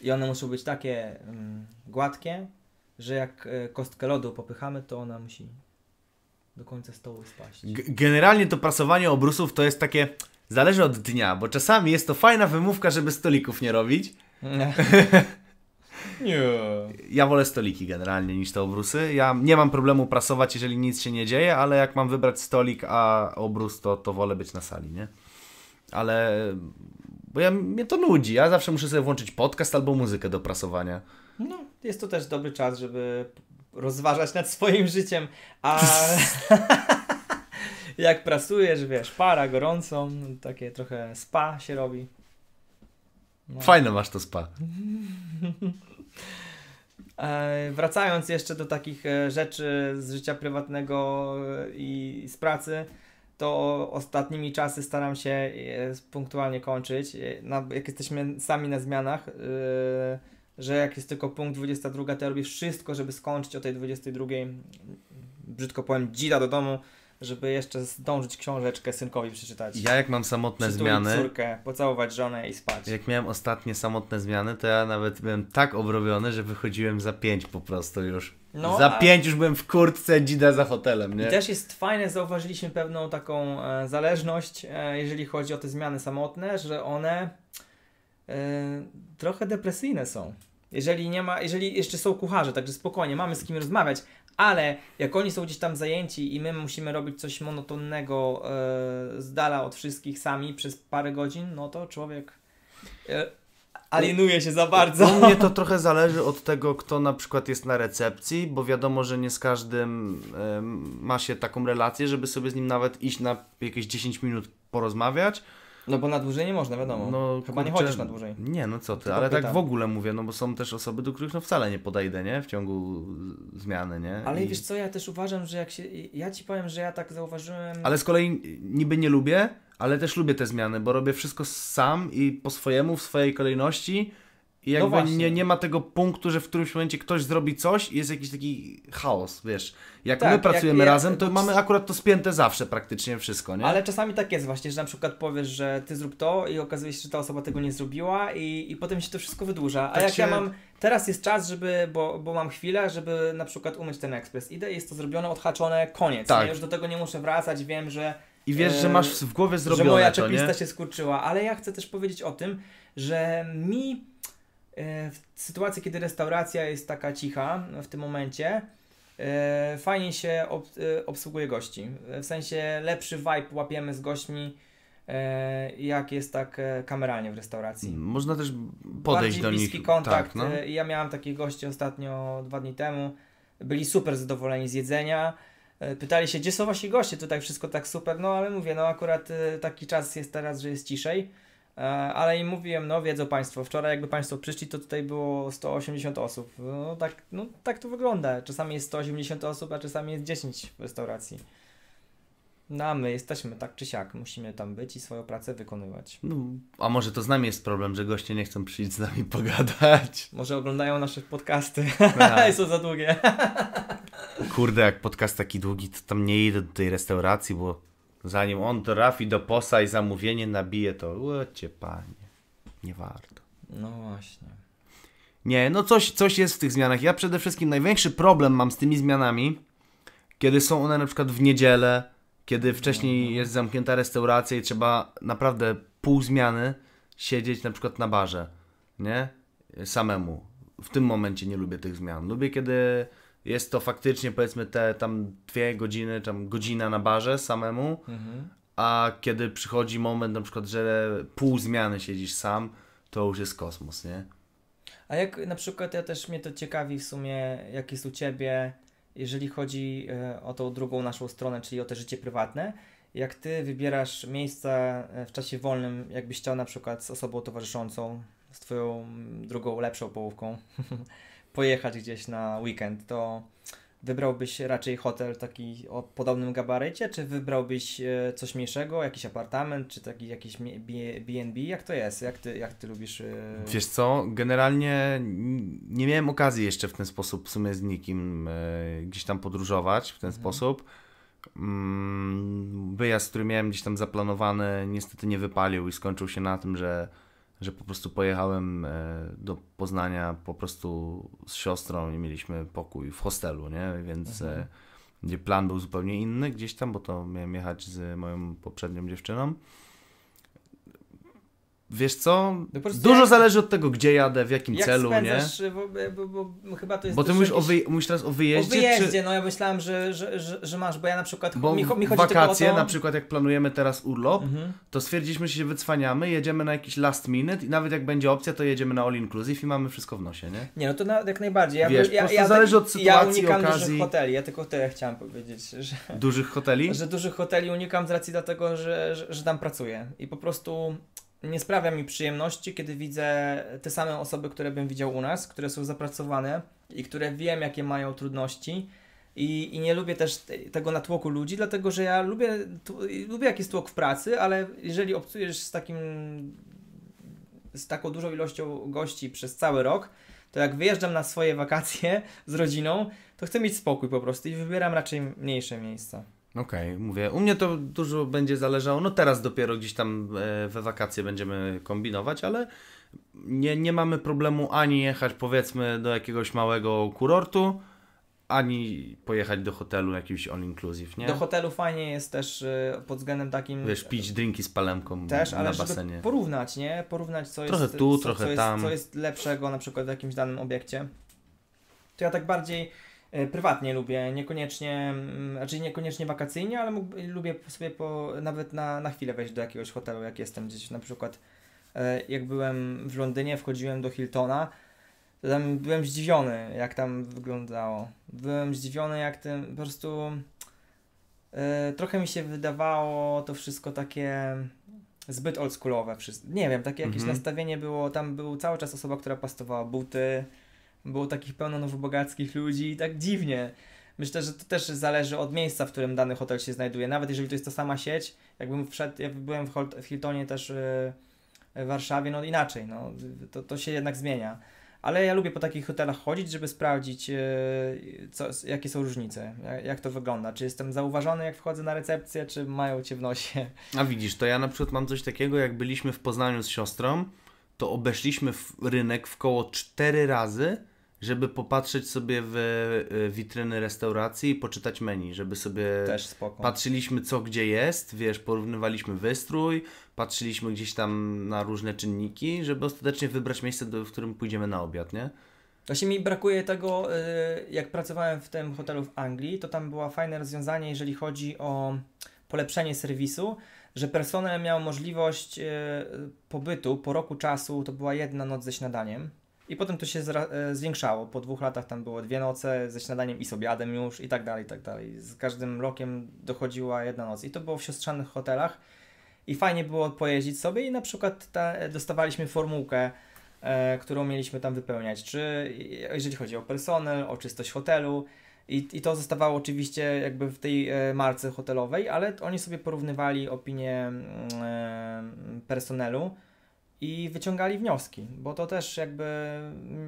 I one muszą być takie mm, gładkie, że jak e, kostkę lodu popychamy, to ona musi do końca stołu spaść. G generalnie to prasowanie obrusów to jest takie. Zależy od dnia, bo czasami jest to fajna wymówka, żeby stolików nie robić. Nie. Ja wolę stoliki generalnie niż te obrusy. Ja nie mam problemu prasować, jeżeli nic się nie dzieje, ale jak mam wybrać stolik, a obrus, to, to wolę być na sali, nie? Ale. Bo ja, mnie to nudzi. Ja zawsze muszę sobie włączyć podcast albo muzykę do prasowania. No, jest to też dobry czas, żeby rozważać nad swoim życiem. A. jak prasujesz, wiesz, para gorącą, takie trochę spa się robi. No. Fajne masz to spa. E, wracając jeszcze do takich e, rzeczy z życia prywatnego e, i z pracy, to ostatnimi czasy staram się punktualnie kończyć. jak jesteśmy sami na zmianach, że jak jest tylko punkt 22, to ja robię wszystko, żeby skończyć o tej 22. Brzydko powiem, dzida do domu, żeby jeszcze zdążyć książeczkę synkowi przeczytać. Ja jak mam samotne Przytulić zmiany... córkę, pocałować żonę i spać. Jak miałem ostatnie samotne zmiany, to ja nawet byłem tak obrobiony, że wychodziłem za pięć po prostu już. No, za a... pięć już byłem w kurtce dzida za hotelem, nie? I też jest fajne, zauważyliśmy pewną taką e, zależność, e, jeżeli chodzi o te zmiany samotne, że one e, trochę depresyjne są. Jeżeli nie ma, jeżeli jeszcze są kucharze, także spokojnie, mamy z kim rozmawiać, ale jak oni są gdzieś tam zajęci i my musimy robić coś monotonnego e, z dala od wszystkich sami przez parę godzin, no to człowiek e, alienuje się za bardzo. U mnie to trochę zależy od tego, kto na przykład jest na recepcji, bo wiadomo, że nie z każdym e, ma się taką relację, żeby sobie z nim nawet iść na jakieś 10 minut porozmawiać. No bo na dłużej nie można, wiadomo. No, Chyba kurczę, nie chodzisz na dłużej. Nie, no co ty, Tylko ale tak pytam. tak w ogóle mówię, no bo są też osoby, do których no wcale nie podejdę, nie? W ciągu zmiany, nie? Ale I... wiesz co, ja też uważam, że jak się... Ja ci powiem, że ja tak zauważyłem... Ale z kolei niby nie lubię, ale też lubię te zmiany, bo robię wszystko sam i po swojemu, w swojej kolejności... I jakby no nie, nie ma tego punktu, że w którymś momencie ktoś zrobi coś i jest jakiś taki chaos, wiesz. Jak tak, my pracujemy jak, razem, to jak... No mamy akurat to spięte zawsze praktycznie wszystko, nie? Ale czasami tak jest właśnie, że na przykład powiesz, że ty zrób to i okazuje się, że ta osoba tego nie zrobiła i, i potem się to wszystko wydłuża. A tak jak się... ja mam, teraz jest czas, żeby, bo, bo mam chwilę, żeby na przykład umyć ten ekspres. Idę, jest to zrobione, odhaczone, koniec. Tak. Nie? Już do tego nie muszę wracać, wiem, że i wiesz, że e, masz w głowie zrobione Że moja czeklista się skurczyła, ale ja chcę też powiedzieć o tym, że mi E, w sytuacji, kiedy restauracja jest taka cicha w tym momencie, e, fajnie się ob, e, obsługuje gości. W sensie lepszy vibe łapiemy z gośćmi, jak jest tak kameralnie w restauracji. Hmm, można też podejść Bardziej do bliski nich. Tak, kontakt. Tak, no. Ja miałem takich gości ostatnio dwa dni temu. Byli super zadowoleni z jedzenia. Pytali się, gdzie są wasi goście? Tutaj wszystko tak super. No ale mówię, no akurat taki czas jest teraz, że jest ciszej E, ale im mówiłem, no wiedzą Państwo, wczoraj jakby Państwo przyszli, to tutaj było 180 osób. No tak, no, tak to wygląda. Czasami jest 180 osób, a czasami jest 10 w restauracji. No a my jesteśmy tak czy siak, musimy tam być i swoją pracę wykonywać. No, a może to z nami jest problem, że goście nie chcą przyjść z nami pogadać. Może oglądają nasze podcasty tak. i są za długie. Kurde, jak podcast taki długi, to tam nie idę do tej restauracji, bo Zanim on trafi do posa i zamówienie nabije, to łocie panie, nie warto. No właśnie. Nie, no coś, coś jest w tych zmianach. Ja przede wszystkim największy problem mam z tymi zmianami, kiedy są one na przykład w niedzielę, kiedy wcześniej no, no. jest zamknięta restauracja i trzeba naprawdę pół zmiany siedzieć na przykład na barze, nie? Samemu. W tym momencie nie lubię tych zmian. Lubię, kiedy jest to faktycznie powiedzmy te tam dwie godziny, tam godzina na barze samemu, mhm. a kiedy przychodzi moment na przykład, że pół zmiany siedzisz sam, to już jest kosmos, nie? A jak na przykład, ja też mnie to ciekawi w sumie, jak jest u Ciebie, jeżeli chodzi e, o tą drugą naszą stronę, czyli o te życie prywatne, jak Ty wybierasz miejsca e, w czasie wolnym, jakbyś chciał na przykład z osobą towarzyszącą, z Twoją drugą, lepszą połówką, pojechać gdzieś na weekend, to wybrałbyś raczej hotel taki o podobnym gabarycie, czy wybrałbyś e, coś mniejszego, jakiś apartament, czy taki jakiś B&B? Jak to jest? Jak ty, jak ty lubisz? E, Wiesz co, generalnie nie miałem okazji jeszcze w ten sposób w sumie z nikim e, gdzieś tam podróżować w ten mhm. sposób. Mm, wyjazd, który miałem gdzieś tam zaplanowany, niestety nie wypalił i skończył się na tym, że że po prostu pojechałem e, do Poznania po prostu z siostrą i mieliśmy pokój w hostelu, nie? Więc e, mhm. gdzie plan był zupełnie inny gdzieś tam, bo to miałem jechać z moją poprzednią dziewczyną. Wiesz co? No Dużo jak... zależy od tego, gdzie jadę, w jakim jak celu, nie? Bo, bo, bo, chyba to jest. Bo ty mówisz, jakieś... o wyje... mówisz teraz o wyjeździe. O wyjeździe, czy... no ja myślałem, że, że, że, że, masz, bo ja na przykład. Bo mi, mi chodzi wakacje, to... na przykład jak planujemy teraz urlop, mhm. to stwierdziliśmy, że się wycwaniamy, jedziemy na jakiś last minute i nawet jak będzie opcja, to jedziemy na all inclusive i mamy wszystko w nosie, nie? Nie, no to na, jak najbardziej. Ja, Wiesz, ja, po ja, zależy od sytuacji, ja unikam okazji. dużych hoteli, ja tylko tyle chciałem powiedzieć. Że, dużych hoteli? Że dużych hoteli unikam z racji dlatego, że, że, że tam pracuję i po prostu nie sprawia mi przyjemności, kiedy widzę te same osoby, które bym widział u nas, które są zapracowane i które wiem, jakie mają trudności. I, I nie lubię też tego natłoku ludzi, dlatego że ja lubię, tu, lubię jakiś tłok w pracy, ale jeżeli obcujesz z takim z taką dużą ilością gości przez cały rok, to jak wyjeżdżam na swoje wakacje z rodziną, to chcę mieć spokój po prostu i wybieram raczej mniejsze miejsca. Okej, okay, mówię. U mnie to dużo będzie zależało. No teraz dopiero gdzieś tam e, we wakacje będziemy kombinować, ale nie, nie mamy problemu ani jechać powiedzmy do jakiegoś małego kurortu, ani pojechać do hotelu jakimś all inclusive, nie? Do hotelu fajnie jest też e, pod względem takim... Wiesz, pić drinki z palemką też, na basenie. basenie. ale porównać, nie? Porównać co trochę jest... Tu, co, co, jest co jest lepszego na przykład w jakimś danym obiekcie. To ja tak bardziej E, prywatnie lubię, niekoniecznie, mm, raczej niekoniecznie wakacyjnie, ale lubię sobie po, nawet na, na chwilę wejść do jakiegoś hotelu, jak jestem gdzieś, na przykład e, jak byłem w Londynie, wchodziłem do Hiltona, to tam byłem zdziwiony, jak tam wyglądało. Byłem zdziwiony, jak tym po prostu e, trochę mi się wydawało to wszystko takie zbyt oldschoolowe. Nie wiem, takie jakieś mhm. nastawienie było, tam był cały czas osoba, która pastowała buty, było takich pełno nowobogackich ludzi i tak dziwnie. Myślę, że to też zależy od miejsca, w którym dany hotel się znajduje. Nawet jeżeli to jest ta sama sieć, jakbym wszedł, ja byłem w Hiltonie też e, w Warszawie, no inaczej, no, to, to się jednak zmienia. Ale ja lubię po takich hotelach chodzić, żeby sprawdzić, e, co, jakie są różnice, jak to wygląda. Czy jestem zauważony, jak wchodzę na recepcję, czy mają cię w nosie. A widzisz, to ja na przykład mam coś takiego, jak byliśmy w Poznaniu z siostrą, to obeszliśmy rynek w koło cztery razy, żeby popatrzeć sobie w y, witryny restauracji i poczytać menu, żeby sobie patrzyliśmy co gdzie jest, wiesz, porównywaliśmy wystrój, patrzyliśmy gdzieś tam na różne czynniki, żeby ostatecznie wybrać miejsce, do, w którym pójdziemy na obiad, nie? Właśnie mi brakuje tego, y, jak pracowałem w tym hotelu w Anglii, to tam było fajne rozwiązanie, jeżeli chodzi o polepszenie serwisu, że personel miał możliwość y, pobytu po roku czasu, to była jedna noc ze śniadaniem, i potem to się e, zwiększało. Po dwóch latach tam było dwie noce ze śniadaniem i z obiadem już i tak dalej, i tak dalej. Z każdym rokiem dochodziła jedna noc. I to było w siostrzanych hotelach. I fajnie było pojeździć sobie i na przykład ta, e, dostawaliśmy formułkę, e, którą mieliśmy tam wypełniać. Czy e, jeżeli chodzi o personel, o czystość hotelu. I, I to zostawało oczywiście jakby w tej e, marce hotelowej, ale oni sobie porównywali opinie mm, e, personelu i wyciągali wnioski, bo to też jakby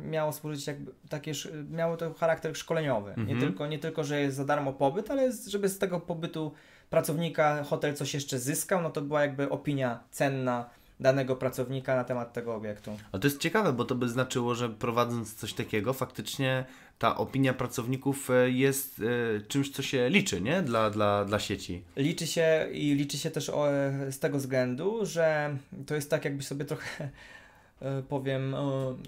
miało służyć jakby takie, miało to charakter szkoleniowy. Mhm. Nie, tylko, nie tylko, że jest za darmo pobyt, ale żeby z tego pobytu pracownika hotel coś jeszcze zyskał, no to była jakby opinia cenna danego pracownika na temat tego obiektu. A to jest ciekawe, bo to by znaczyło, że prowadząc coś takiego faktycznie ta opinia pracowników e, jest e, czymś, co się liczy nie? Dla, dla, dla sieci. Liczy się i liczy się też o, e, z tego względu, że to jest tak, jakby sobie trochę powiem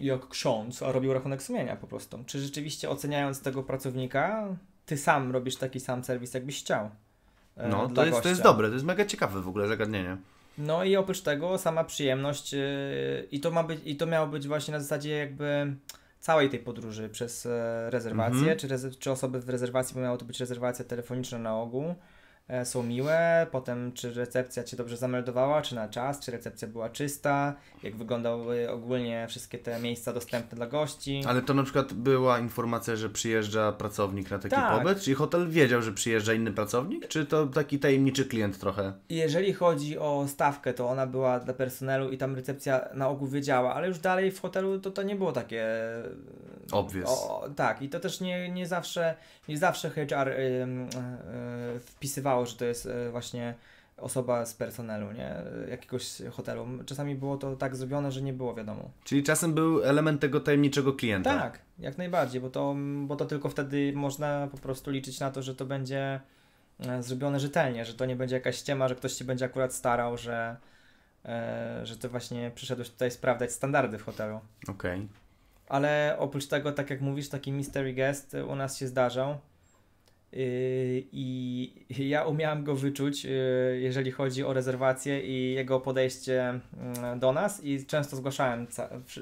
jak ksiądz, a robił rachunek sumienia po prostu. Czy rzeczywiście oceniając tego pracownika, ty sam robisz taki sam serwis, jakbyś chciał? No, to jest, to jest dobre, to jest mega ciekawe w ogóle zagadnienie. No i oprócz tego sama przyjemność i to, ma być, i to miało być właśnie na zasadzie jakby całej tej podróży przez e, rezerwację, mhm. czy, rezer- czy osoby w rezerwacji, bo to być rezerwacja telefoniczna na ogół. E, są miłe, potem czy recepcja cię dobrze zameldowała, czy na czas, czy recepcja była czysta, jak wyglądały ogólnie wszystkie te miejsca dostępne dla gości. Ale to na przykład była informacja, że przyjeżdża pracownik na taki tak. pobyt, czyli hotel wiedział, że przyjeżdża inny pracownik, czy to taki tajemniczy klient trochę? Jeżeli chodzi o stawkę, to ona była dla personelu i tam recepcja na ogół wiedziała, ale już dalej w hotelu to, to nie było takie... E, Obvious. O, tak, i to też nie, nie zawsze nie zawsze HR yy, yy, e, wpisywało wydawało, że to jest e, właśnie osoba z personelu, nie? Jakiegoś hotelu. Czasami było to tak zrobione, że nie było wiadomo. Czyli czasem był element tego tajemniczego klienta. Tak, jak najbardziej, bo to, bo to tylko wtedy można po prostu liczyć na to, że to będzie e, zrobione rzetelnie, że to nie będzie jakaś ściema, że ktoś się będzie akurat starał, że, e, że ty właśnie przyszedłeś tutaj sprawdzać standardy w hotelu. Okej. Okay. Ale oprócz tego, tak jak mówisz, taki mystery guest u nas się zdarzał. Yy, I ja umiałem go wyczuć, yy, jeżeli chodzi o rezerwację i jego podejście mm, do nas, i często zgłaszałem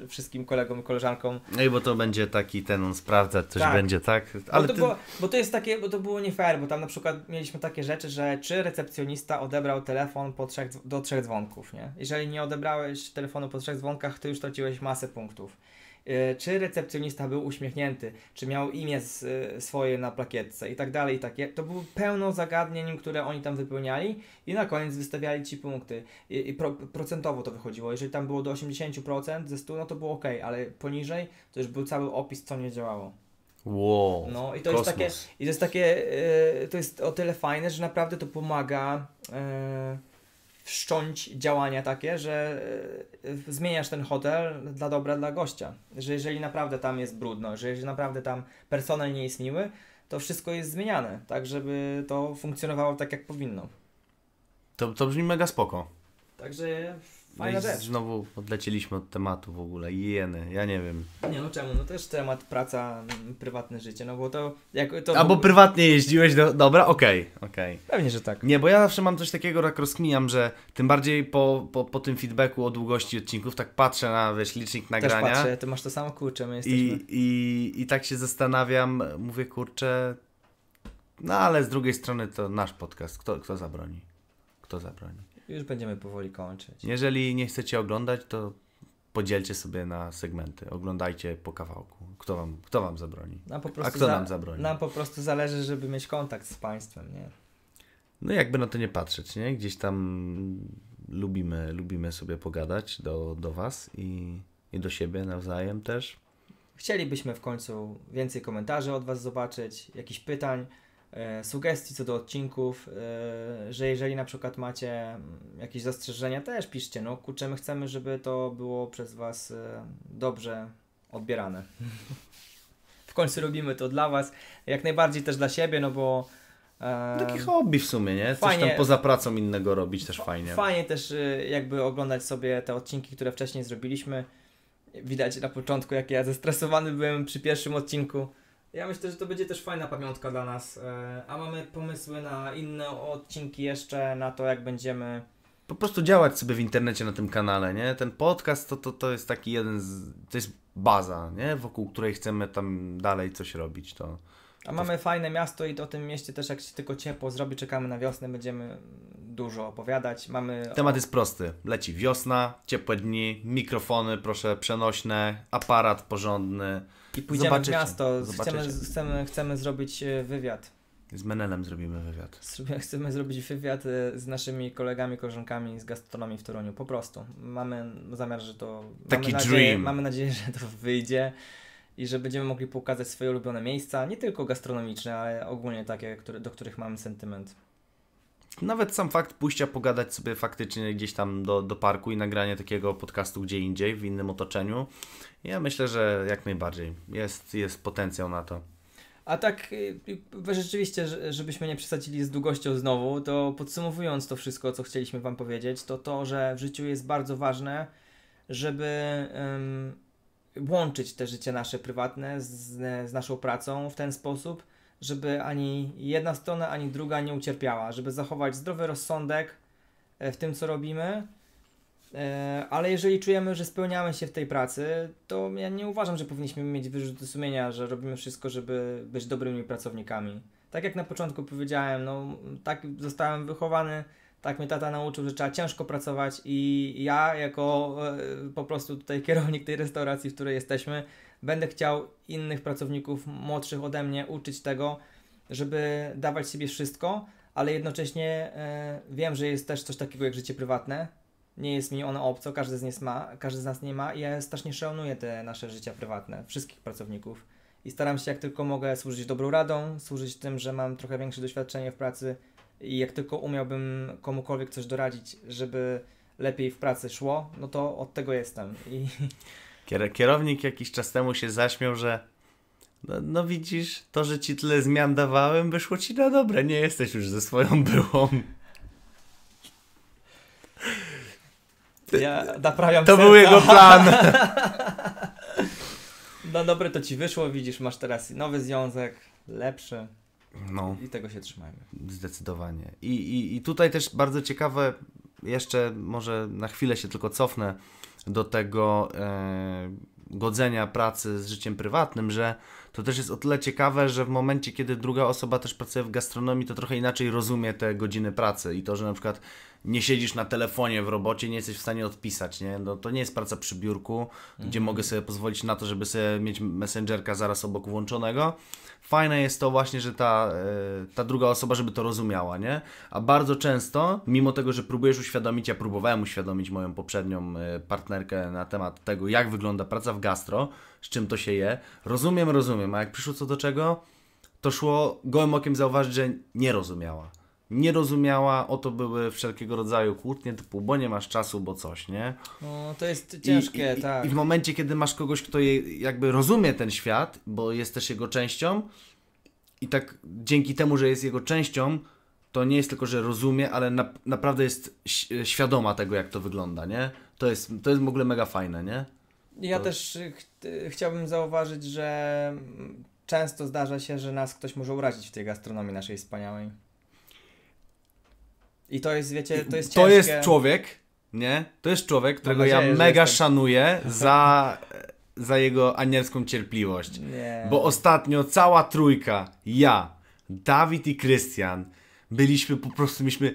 wszystkim kolegom i koleżankom. No i bo to będzie taki ten, on sprawdza, coś tak. będzie, tak? Ale bo to, ty... było, bo to jest takie, bo to było nie fair, bo tam na przykład mieliśmy takie rzeczy, że czy recepcjonista odebrał telefon po trzech, do trzech dzwonków, nie? Jeżeli nie odebrałeś telefonu po trzech dzwonkach, to już traciłeś masę punktów. E, czy recepcjonista był uśmiechnięty, czy miał imię e, swoje na plakietce i tak dalej, i takie. To było pełno zagadnień, które oni tam wypełniali i na koniec wystawiali Ci punkty. I, i pro, procentowo to wychodziło. Jeżeli tam było do 80% ze 100, no to było ok, ale poniżej to już był cały opis, co nie działało. Wow, no i to jest takie, i to jest takie, yy, to jest o tyle fajne, że naprawdę to pomaga yy, wszcząć działania takie, że e, zmieniasz ten hotel dla dobra dla gościa. Że jeżeli naprawdę tam jest brudno, że jeżeli naprawdę tam personel nie jest miły, to wszystko jest zmieniane, tak żeby to funkcjonowało tak jak powinno. To, to brzmi mega spoko. Także no Fajna no rzecz. Znowu odlecieliśmy od tematu w ogóle, jeny, ja nie wiem. Nie no czemu, no też temat praca, mm, prywatne życie, no bo to... Jak, to Albo był... prywatnie jeździłeś, do... dobra, okej, okay, okej. Okay. Pewnie, że tak. Nie, bo ja zawsze mam coś takiego, jak rozkminiam, że tym bardziej po, po, po tym feedbacku o długości odcinków, tak patrzę na, wiesz, licznik nagrania. Też patrzę, ty masz to samo, kurczę, my jesteśmy... I, i, i tak się zastanawiam, mówię, kurczę, no ale z drugiej strony to nasz podcast, kto, kto zabroni? Kto zabroni? Już będziemy powoli kończyć. Jeżeli nie chcecie oglądać, to podzielcie sobie na segmenty. Oglądajcie po kawałku. Kto wam, kto wam zabroni? Nam po A kto za, nam zabroni? Nam po prostu zależy, żeby mieć kontakt z państwem, nie? No jakby na to nie patrzeć, nie? Gdzieś tam lubimy, lubimy sobie pogadać do, do was i, i do siebie nawzajem też. Chcielibyśmy w końcu więcej komentarzy od was zobaczyć, jakichś pytań. E, sugestii co do odcinków, e, że jeżeli na przykład macie mm, jakieś zastrzeżenia, też piszcie. No kurczę, my chcemy, żeby to było przez Was e, dobrze odbierane. W końcu robimy to dla Was, jak najbardziej też dla siebie, no bo Taki hobby w sumie, nie? Coś fajnie, tam poza pracą innego robić też fajnie. Fajnie też jakby oglądać sobie te odcinki, które wcześniej zrobiliśmy. Widać na początku, jak ja zestresowany byłem przy pierwszym odcinku. Ja myślę, że to będzie też fajna pamiątka dla nas. E, a mamy pomysły na inne odcinki jeszcze, na to jak będziemy. Po prostu działać sobie w internecie na tym kanale, nie? Ten podcast to, to, to jest taki jeden z. To jest baza, nie? Wokół której chcemy tam dalej coś robić. To, A mamy fajne miasto i o tym mieście też jak się tylko ciepło zrobi, czekamy na wiosnę, będziemy dużo opowiadać. Mamy. Temat jest prosty. Leci wiosna, ciepłe dni, mikrofony proszę przenośne, aparat porządny. I pójdziemy Zobaczycie. w miasto, Chcemy, chcemy, chcemy zrobić e, wywiad. Z Menelem zrobimy wywiad. chcemy zrobić wywiad e, z naszymi kolegami, koleżankami z gastronomii w Toruniu. Po prostu. Mamy zamiar, że to. Taki mamy nadzieję, dream. Mamy nadzieję, że to wyjdzie i że będziemy mogli pokazać swoje ulubione miejsca, nie tylko gastronomiczne, ale ogólnie takie, które, do których mamy sentyment. Nawet sam fakt pójścia pogadać sobie faktycznie gdzieś tam do, do parku i nagranie takiego podcastu gdzie indziej, w innym otoczeniu ja myślę, że jak najbardziej. Jest, jest potencjał na to. A tak y, y, rzeczywiście, żebyśmy nie przesadzili z długością znowu, to podsumowując to wszystko, co chcieliśmy Wam powiedzieć, to to, że w życiu jest bardzo ważne, żeby um, łączyć te życie nasze prywatne z, z naszą pracą w ten sposób, żeby ani jedna strona, ani druga nie ucierpiała, żeby zachować zdrowy rozsądek e, w tym, co robimy E, ale jeżeli czujemy, że spełniamy się w tej pracy, to ja nie uważam, że powinniśmy mieć wyrzuty sumienia, że robimy wszystko, żeby być dobrymi pracownikami. Tak jak na początku powiedziałem, no tak zostałem wychowany, tak mnie tata nauczył, że trzeba ciężko pracować i ja jako e, po prostu tutaj kierownik tej restauracji, w której jesteśmy, będę chciał innych pracowników młodszych ode mnie uczyć tego, żeby dawać sobie wszystko, ale jednocześnie e, wiem, że jest też coś takiego jak życie prywatne, nie jest mi ono obco, każdy z, nas ma, każdy z nas nie ma i ja strasznie szanuję te nasze życia prywatne, wszystkich pracowników. I staram się jak tylko mogę służyć dobrą radą, służyć tym, że mam trochę większe doświadczenie w pracy i jak tylko umiałbym komukolwiek coś doradzić, żeby lepiej w pracy szło, no to od tego jestem. I... Kierownik jakiś czas temu się zaśmiał, że no, no, widzisz, to, że ci tyle zmian dawałem, wyszło ci na dobre, nie jesteś już ze swoją byłą. Ja naprawiam To był jego plan. No dobre, to ci wyszło, widzisz, masz teraz nowy związek, lepszy. No. I tego się trzymajmy. Zdecydowanie. I, i, I tutaj też bardzo ciekawe, jeszcze może na chwilę się tylko cofnę do tego e, godzenia pracy z życiem prywatnym, że to też jest o tyle ciekawe, że w momencie, kiedy druga osoba też pracuje w gastronomii, to trochę inaczej rozumie te godziny pracy i to, że na przykład nie siedzisz na telefonie w robocie, nie jesteś w stanie odpisać, nie? No, to nie jest praca przy biurku, gdzie mogę sobie pozwolić na to, żeby sobie mieć messengerka zaraz obok włączonego. Fajne jest to właśnie, że ta, e, ta druga osoba, żeby to rozumiała, nie? A bardzo często, mimo tego, że próbujesz uświadomić, ja próbowałem uświadomić moją poprzednią e, partnerkę na temat tego, jak wygląda praca w gastro, z czym to się je. Rozumiem, rozumiem, a jak przyszło co do czego, to szło gołym okiem zauważyć, że nie rozumiała. Nie o oto były wszelkiego rodzaju kłótnie typu, bo nie masz czasu, bo coś, nie? No, to jest ciężkie, I, i, tak. I w momencie, kiedy masz kogoś, kto je, jakby rozumie ten świat, bo jest też jego częścią i tak dzięki temu, że jest jego częścią, to nie jest tylko, że rozumie, ale na, naprawdę jest świadoma tego, jak to wygląda, nie? To jest, to jest w ogóle mega fajne, nie? Ja to... też ch chciałbym zauważyć, że często zdarza się, że nas ktoś może urazić w tej gastronomii naszej wspaniałej. I to jest, wiecie, to jest ciężkie. To jest człowiek, nie? To jest człowiek, którego nadzieję, ja mega jestem... szanuję za, za jego anielską cierpliwość. Nie. Bo ostatnio cała trójka, ja, Dawid i Krystian, byliśmy po prostu, myśmy...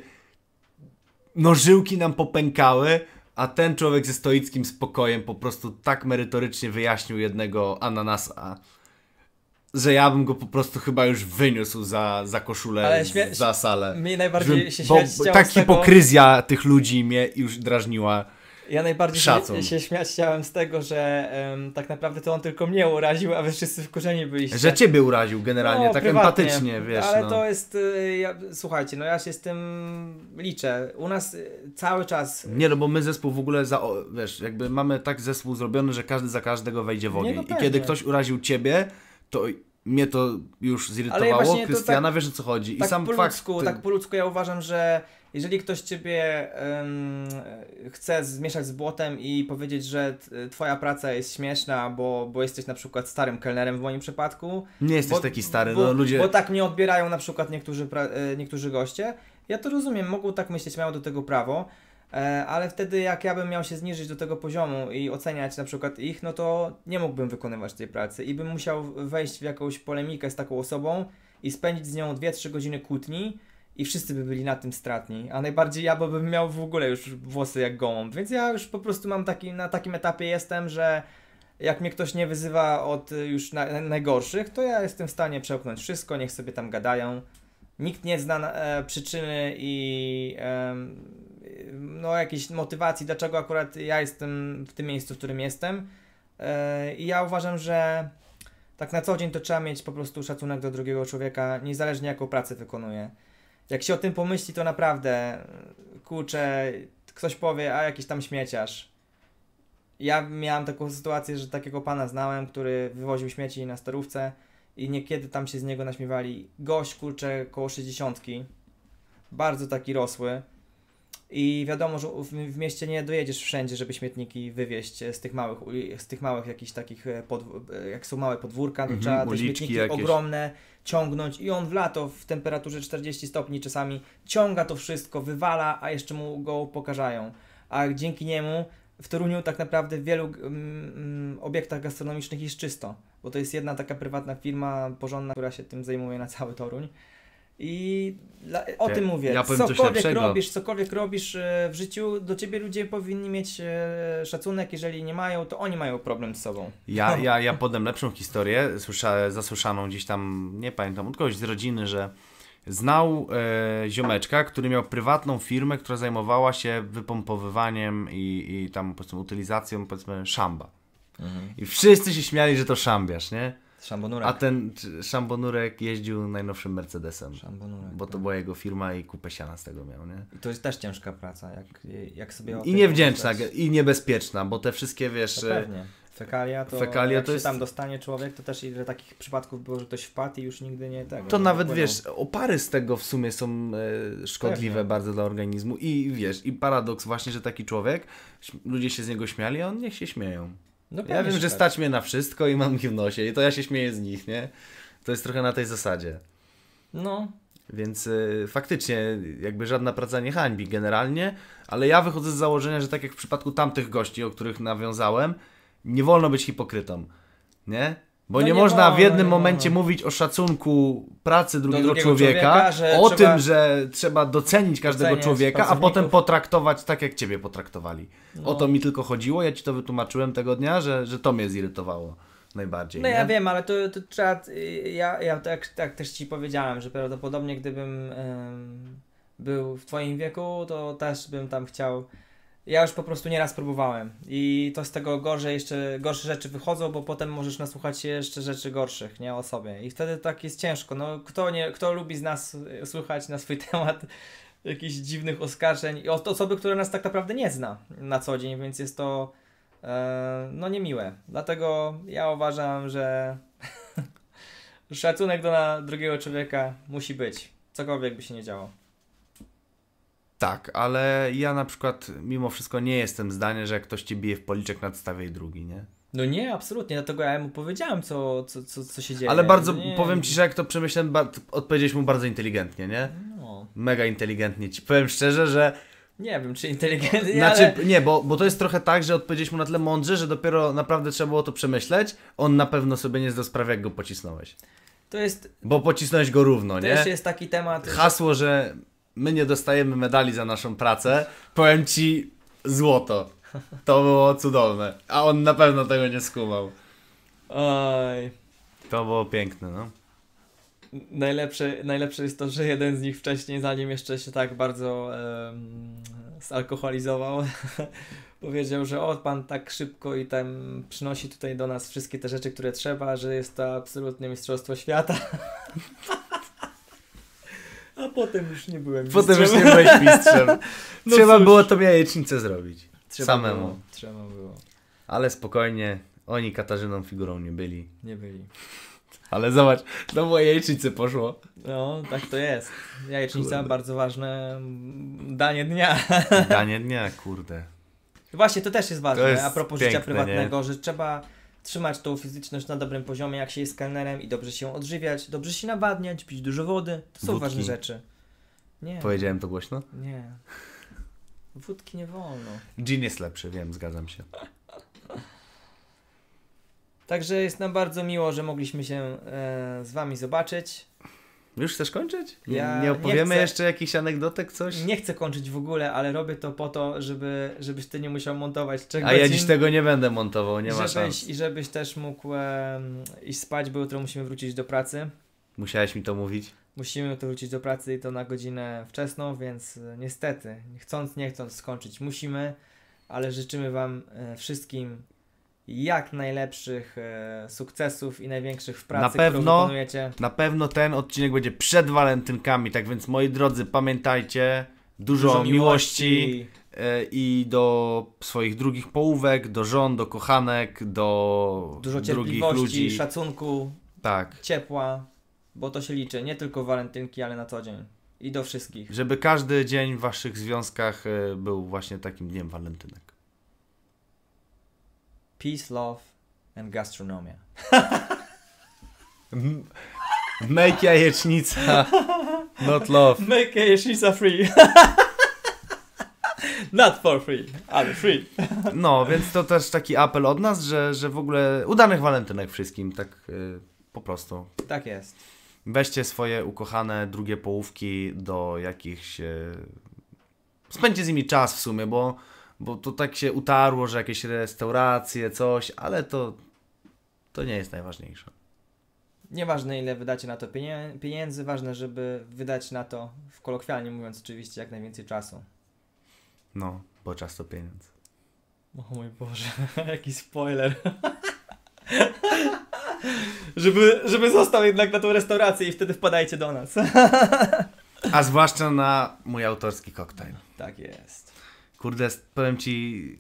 No żyłki nam popękały, a ten człowiek ze stoickim spokojem po prostu tak merytorycznie wyjaśnił jednego ananasa że ja bym go po prostu chyba już wyniósł za, za koszulę, śmie- za salę. Mi najbardziej się śmiać bo, bo Tak hipokryzja tych ludzi mnie już drażniła. Ja najbardziej się śmiać chciałem z tego, że um, tak naprawdę to on tylko mnie uraził, a wy wszyscy wkurzeni byliście. Że ciebie uraził generalnie, no, tak prywatnie. empatycznie, wiesz. Ale no. to jest, y, ja, słuchajcie, no ja się z tym liczę. U nas y, cały czas... Nie, no bo my zespół w ogóle, za, wiesz, jakby mamy tak zespół zrobiony, że każdy za każdego wejdzie w ogień. Nie, no I kiedy ktoś uraził ciebie, to mnie to już zirytowało. Ja tak Krystiana tak, wiesz o co chodzi. I tak sam po ludzku, fakt. Ty... Tak po ludzku ja uważam, że jeżeli ktoś ciebie um, chce zmieszać z błotem i powiedzieć, że twoja praca jest śmieszna, bo, bo jesteś na przykład starym kelnerem w moim przypadku. Nie jesteś bo, taki stary, no bo, no ludzie. Bo tak mnie odbierają na przykład niektórzy, e, niektórzy goście. Ja to rozumiem, mogą tak myśleć, mają do tego prawo, E, ale wtedy jak ja bym miał się zniżyć do tego poziomu i oceniać na przykład ich, no to nie mógłbym wykonywać tej pracy i bym musiał wejść w jakąś polemikę z taką osobą i spędzić z nią 2-3 godziny kłótni i wszyscy by byli na tym stratni, a najbardziej ja, bo bym miał w ogóle już włosy jak gołąb, więc ja już po prostu mam taki, na takim etapie jestem, że jak mnie ktoś nie wyzywa od już na, na, najgorszych, to ja jestem w stanie przełknąć wszystko, niech sobie tam gadają. Nikt nie zna e, przyczyny i e, no, jakiejś motywacji, dlaczego akurat ja jestem w tym miejscu, w którym jestem. E, I ja uważam, że tak na co dzień to trzeba mieć po prostu szacunek do drugiego człowieka, niezależnie jaką pracę wykonuje. Jak się o tym pomyśli, to naprawdę kurczę, ktoś powie, a jakiś tam śmieciarz. Ja miałem taką sytuację, że takiego pana znałem, który wywoził śmieci na starówce i niekiedy tam się z niego naśmiewali. Gość, kurczę, koło 60. Bardzo taki rosły i wiadomo, że w, mieście nie dojedziesz wszędzie, żeby śmietniki wywieźć e, z tych małych, z tych małych jakichś takich, e, pod, e, jak są małe podwórka, to mhm, trzeba te śmietniki jakieś. ogromne ciągnąć i on w lato w temperaturze 40 stopni czasami ciąga to wszystko, wywala, a jeszcze mu go pokażają. A dzięki niemu w Toruniu tak naprawdę w wielu mm, obiektach gastronomicznych jest czysto, bo to jest jedna taka prywatna firma porządna, która się tym zajmuje na cały Toruń. I dla, o ja, tym e, mówię. Ja cokolwiek robisz, cokolwiek robisz e, w życiu, do ciebie ludzie powinni mieć e, szacunek. Jeżeli nie mają, to oni mają problem z sobą. Ja, ja, ja podam lepszą historię, słysza, zasłyszaną gdzieś tam, nie pamiętam, od kogoś z rodziny, że znał e, ziomeczka, który miał prywatną firmę, która zajmowała się wypompowywaniem i, i tam prostu utylizacją powiedzmy szamba. Mhm. I wszyscy się śmiali, że to szambiasz, nie? Szambonurek. A ten Szambonurek jeździł najnowszym Mercedesem. Szambonurek. Bo to tak. była jego firma i kupę siana z tego miał, nie? I to jest też ciężka praca, jak, jak sobie I niewdzięczna, myśleć. i niebezpieczna, bo te wszystkie, wiesz... To pewnie. Fekalia to, Fekalia jak to się jest... tam dostanie człowiek, to też ile takich przypadków było, że ktoś wpadł i już nigdy nie tego. To nawet płyną. wiesz, opary z tego w sumie są e, szkodliwe Pewnie. bardzo dla organizmu i wiesz, i paradoks właśnie, że taki człowiek, ludzie się z niego śmiali, a on niech się śmieją. No, ja wiem, że tak. stać mnie na wszystko i mam ich w nosie i to ja się śmieję z nich, nie? To jest trochę na tej zasadzie. No. Więc y, faktycznie jakby żadna praca nie hańbi generalnie, ale ja wychodzę z założenia, że tak jak w przypadku tamtych gości, o których nawiązałem, nie wolno być hipokrytą, nie? Bo no nie, nie, można w jednym momencie mówić o szacunku pracy drugiego, drugiego człowieka, człowieka o tym, że trzeba docenić każdego człowieka, a potem potraktować tak, jak ciebie potraktowali. No. O to mi tylko chodziło, ja ci to wytłumaczyłem tego dnia, że, że to mnie zirytowało najbardziej. No nie? ja wiem, ale to, to trzeba. Ja, ja tak, tak też ci powiedziałem, że prawdopodobnie gdybym ym, był w Twoim wieku, to też bym tam chciał ja już po prostu nieraz próbowałem i to z tego gorzej jeszcze gorsze rzeczy wychodzą, bo potem możesz nasłuchać się jeszcze rzeczy gorszych, nie o sobie. I wtedy tak jest ciężko. No, kto, nie, kto lubi z nas y, słuchać na swój temat jakichś dziwnych oskarżeń i od osoby, która nas tak naprawdę nie zna na co dzień, więc jest to e, no niemiłe. Dlatego ja uważam, że szacunek do drugiego człowieka musi być, cokolwiek by się nie działo tak, ale ja na przykład mimo wszystko nie jestem zdania, że jak ktoś ci bije w policzek, nadstawiaj drugi, nie? No nie, absolutnie, dlatego ja mu powiedziałem, co, co, co, co się dzieje. Ale bardzo, nie. powiem ci, że jak to przemyślałem, odpowiedzieliśmy mu bardzo inteligentnie, nie? No. Mega inteligentnie ci. Powiem szczerze, że nie wiem, czy inteligentnie. Znaczy, ale... nie, bo, bo to jest trochę tak, że odpowiedzieliśmy na tyle mądrze, że dopiero naprawdę trzeba było to przemyśleć. On na pewno sobie nie zdał sprawy, jak go pocisnąłeś. To jest. Bo pocisnąłeś go równo, to nie? To jest taki temat. Hasło, że my nie dostajemy medali za naszą pracę, powiem ci złoto. To było cudowne. A on na pewno tego nie skumał. Oj. To było piękne, no. Najlepsze, najlepsze jest to, że jeden z nich wcześniej, zanim jeszcze się tak bardzo um, zalkoholizował, powiedział, że o, pan tak szybko i tam przynosi tutaj do nas wszystkie te rzeczy, które trzeba, że jest to absolutnie mistrzostwo świata. A potem już nie byłem mistrzem. Potem już nie byłeś mistrzem. No, no Trzeba cóż. było tobie jajecznicę zrobić. Trzeba Samemu. Było. Trzeba było. Ale spokojnie, oni Katarzyną figurą nie byli. Nie byli. Ale zobacz, do mojej jajecznicy poszło. No, tak to jest. Jajecznica, kurde. bardzo ważne mm, danie dnia. Danie dnia, kurde. Właśnie, to też jest ważne, jest a propos piękne, życia prywatnego, nie? że trzeba trzymać tą fizyczność na dobrym poziomie, jak się jest kelnerem i dobrze się odżywiać, dobrze się nawadniać, pić dużo wody. To są Wódki. ważne rzeczy. Nie. Powiedziałem to głośno? Nie. Wódki nie wolno. Gin jest lepszy, wiem, zgadzam się. Także jest nam bardzo miło, że mogliśmy się e, z Wami zobaczyć. Już chcesz kończyć? Ja nie opowiemy nie chcę, jeszcze jakichś anegdotek, coś? Nie chcę kończyć w ogóle, ale robię to po to, żeby, żebyś ty nie musiał montować czegoś. A ja dziś tego nie będę montował, nie ma szans. I żebyś też mógł e, iść spać, bo jutro musimy wrócić do pracy. Musiałeś mi to mówić? Musimy to wrócić do pracy i to na godzinę wczesną, więc e, niestety, chcąc, nie chcąc skończyć musimy, ale życzymy Wam e, wszystkim jak najlepszych e, sukcesów i największych w pracy, na pewno, Na pewno ten odcinek będzie przed walentynkami, tak więc moi drodzy, pamiętajcie, dużo, dużo miłości, miłości. E, i do swoich drugich połówek, do żon, do kochanek, do dużo drugich ludzi. szacunku, tak. ciepła, bo to się liczy, nie tylko walentynki, ale na co dzień. I do wszystkich. Żeby każdy dzień w waszych związkach e, był właśnie takim dniem walentynek. Peace, love and gastronomia. Make jajecznica, not love. Make jajecznica free. Not for free, ale free. No, więc to też taki apel od nas, że, że w ogóle udanych walentynek wszystkim, tak yy, po prostu. Tak jest. Weźcie swoje ukochane drugie połówki do jakichś... Yy... Spędźcie z nimi czas w sumie, bo bo to tak się utarło, że jakieś restauracje, coś, ale to, to nie jest najważniejsze. Nieważne ile wydacie na to pieniędzy, ważne, żeby wydać na to, w kolokwialnie mówiąc oczywiście, jak najwięcej czasu. No, bo czas to pieniądz. O mój Boże, jaki spoiler. żeby, żeby został jednak na tą restaurację i wtedy wpadajcie do nas. A zwłaszcza na mój autorski koktajl. Tak jest. Kurde, powiem ci,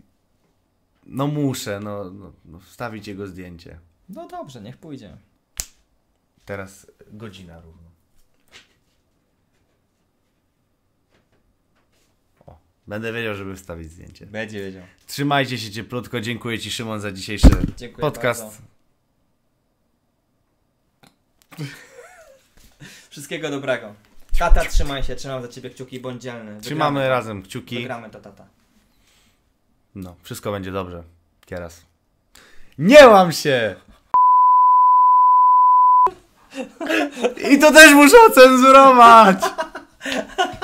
no muszę, no, no, no wstawić jego zdjęcie. No dobrze, niech pójdzie. Teraz godzina równo. O, będę wiedział, żeby wstawić zdjęcie. Będzie wiedział. Trzymajcie się cieplutko. Dziękuję Ci, Szymon, za dzisiejszy Dziękuję podcast. Bardzo. Wszystkiego dobrego. Tata, trzymaj się, trzymam za ciebie kciuki, bądź dzielny. Wygramy Trzymamy to. razem kciuki. Wygramy to, tata. No, wszystko będzie dobrze. Teraz. Nie łam się! I to też muszę ocenzurować!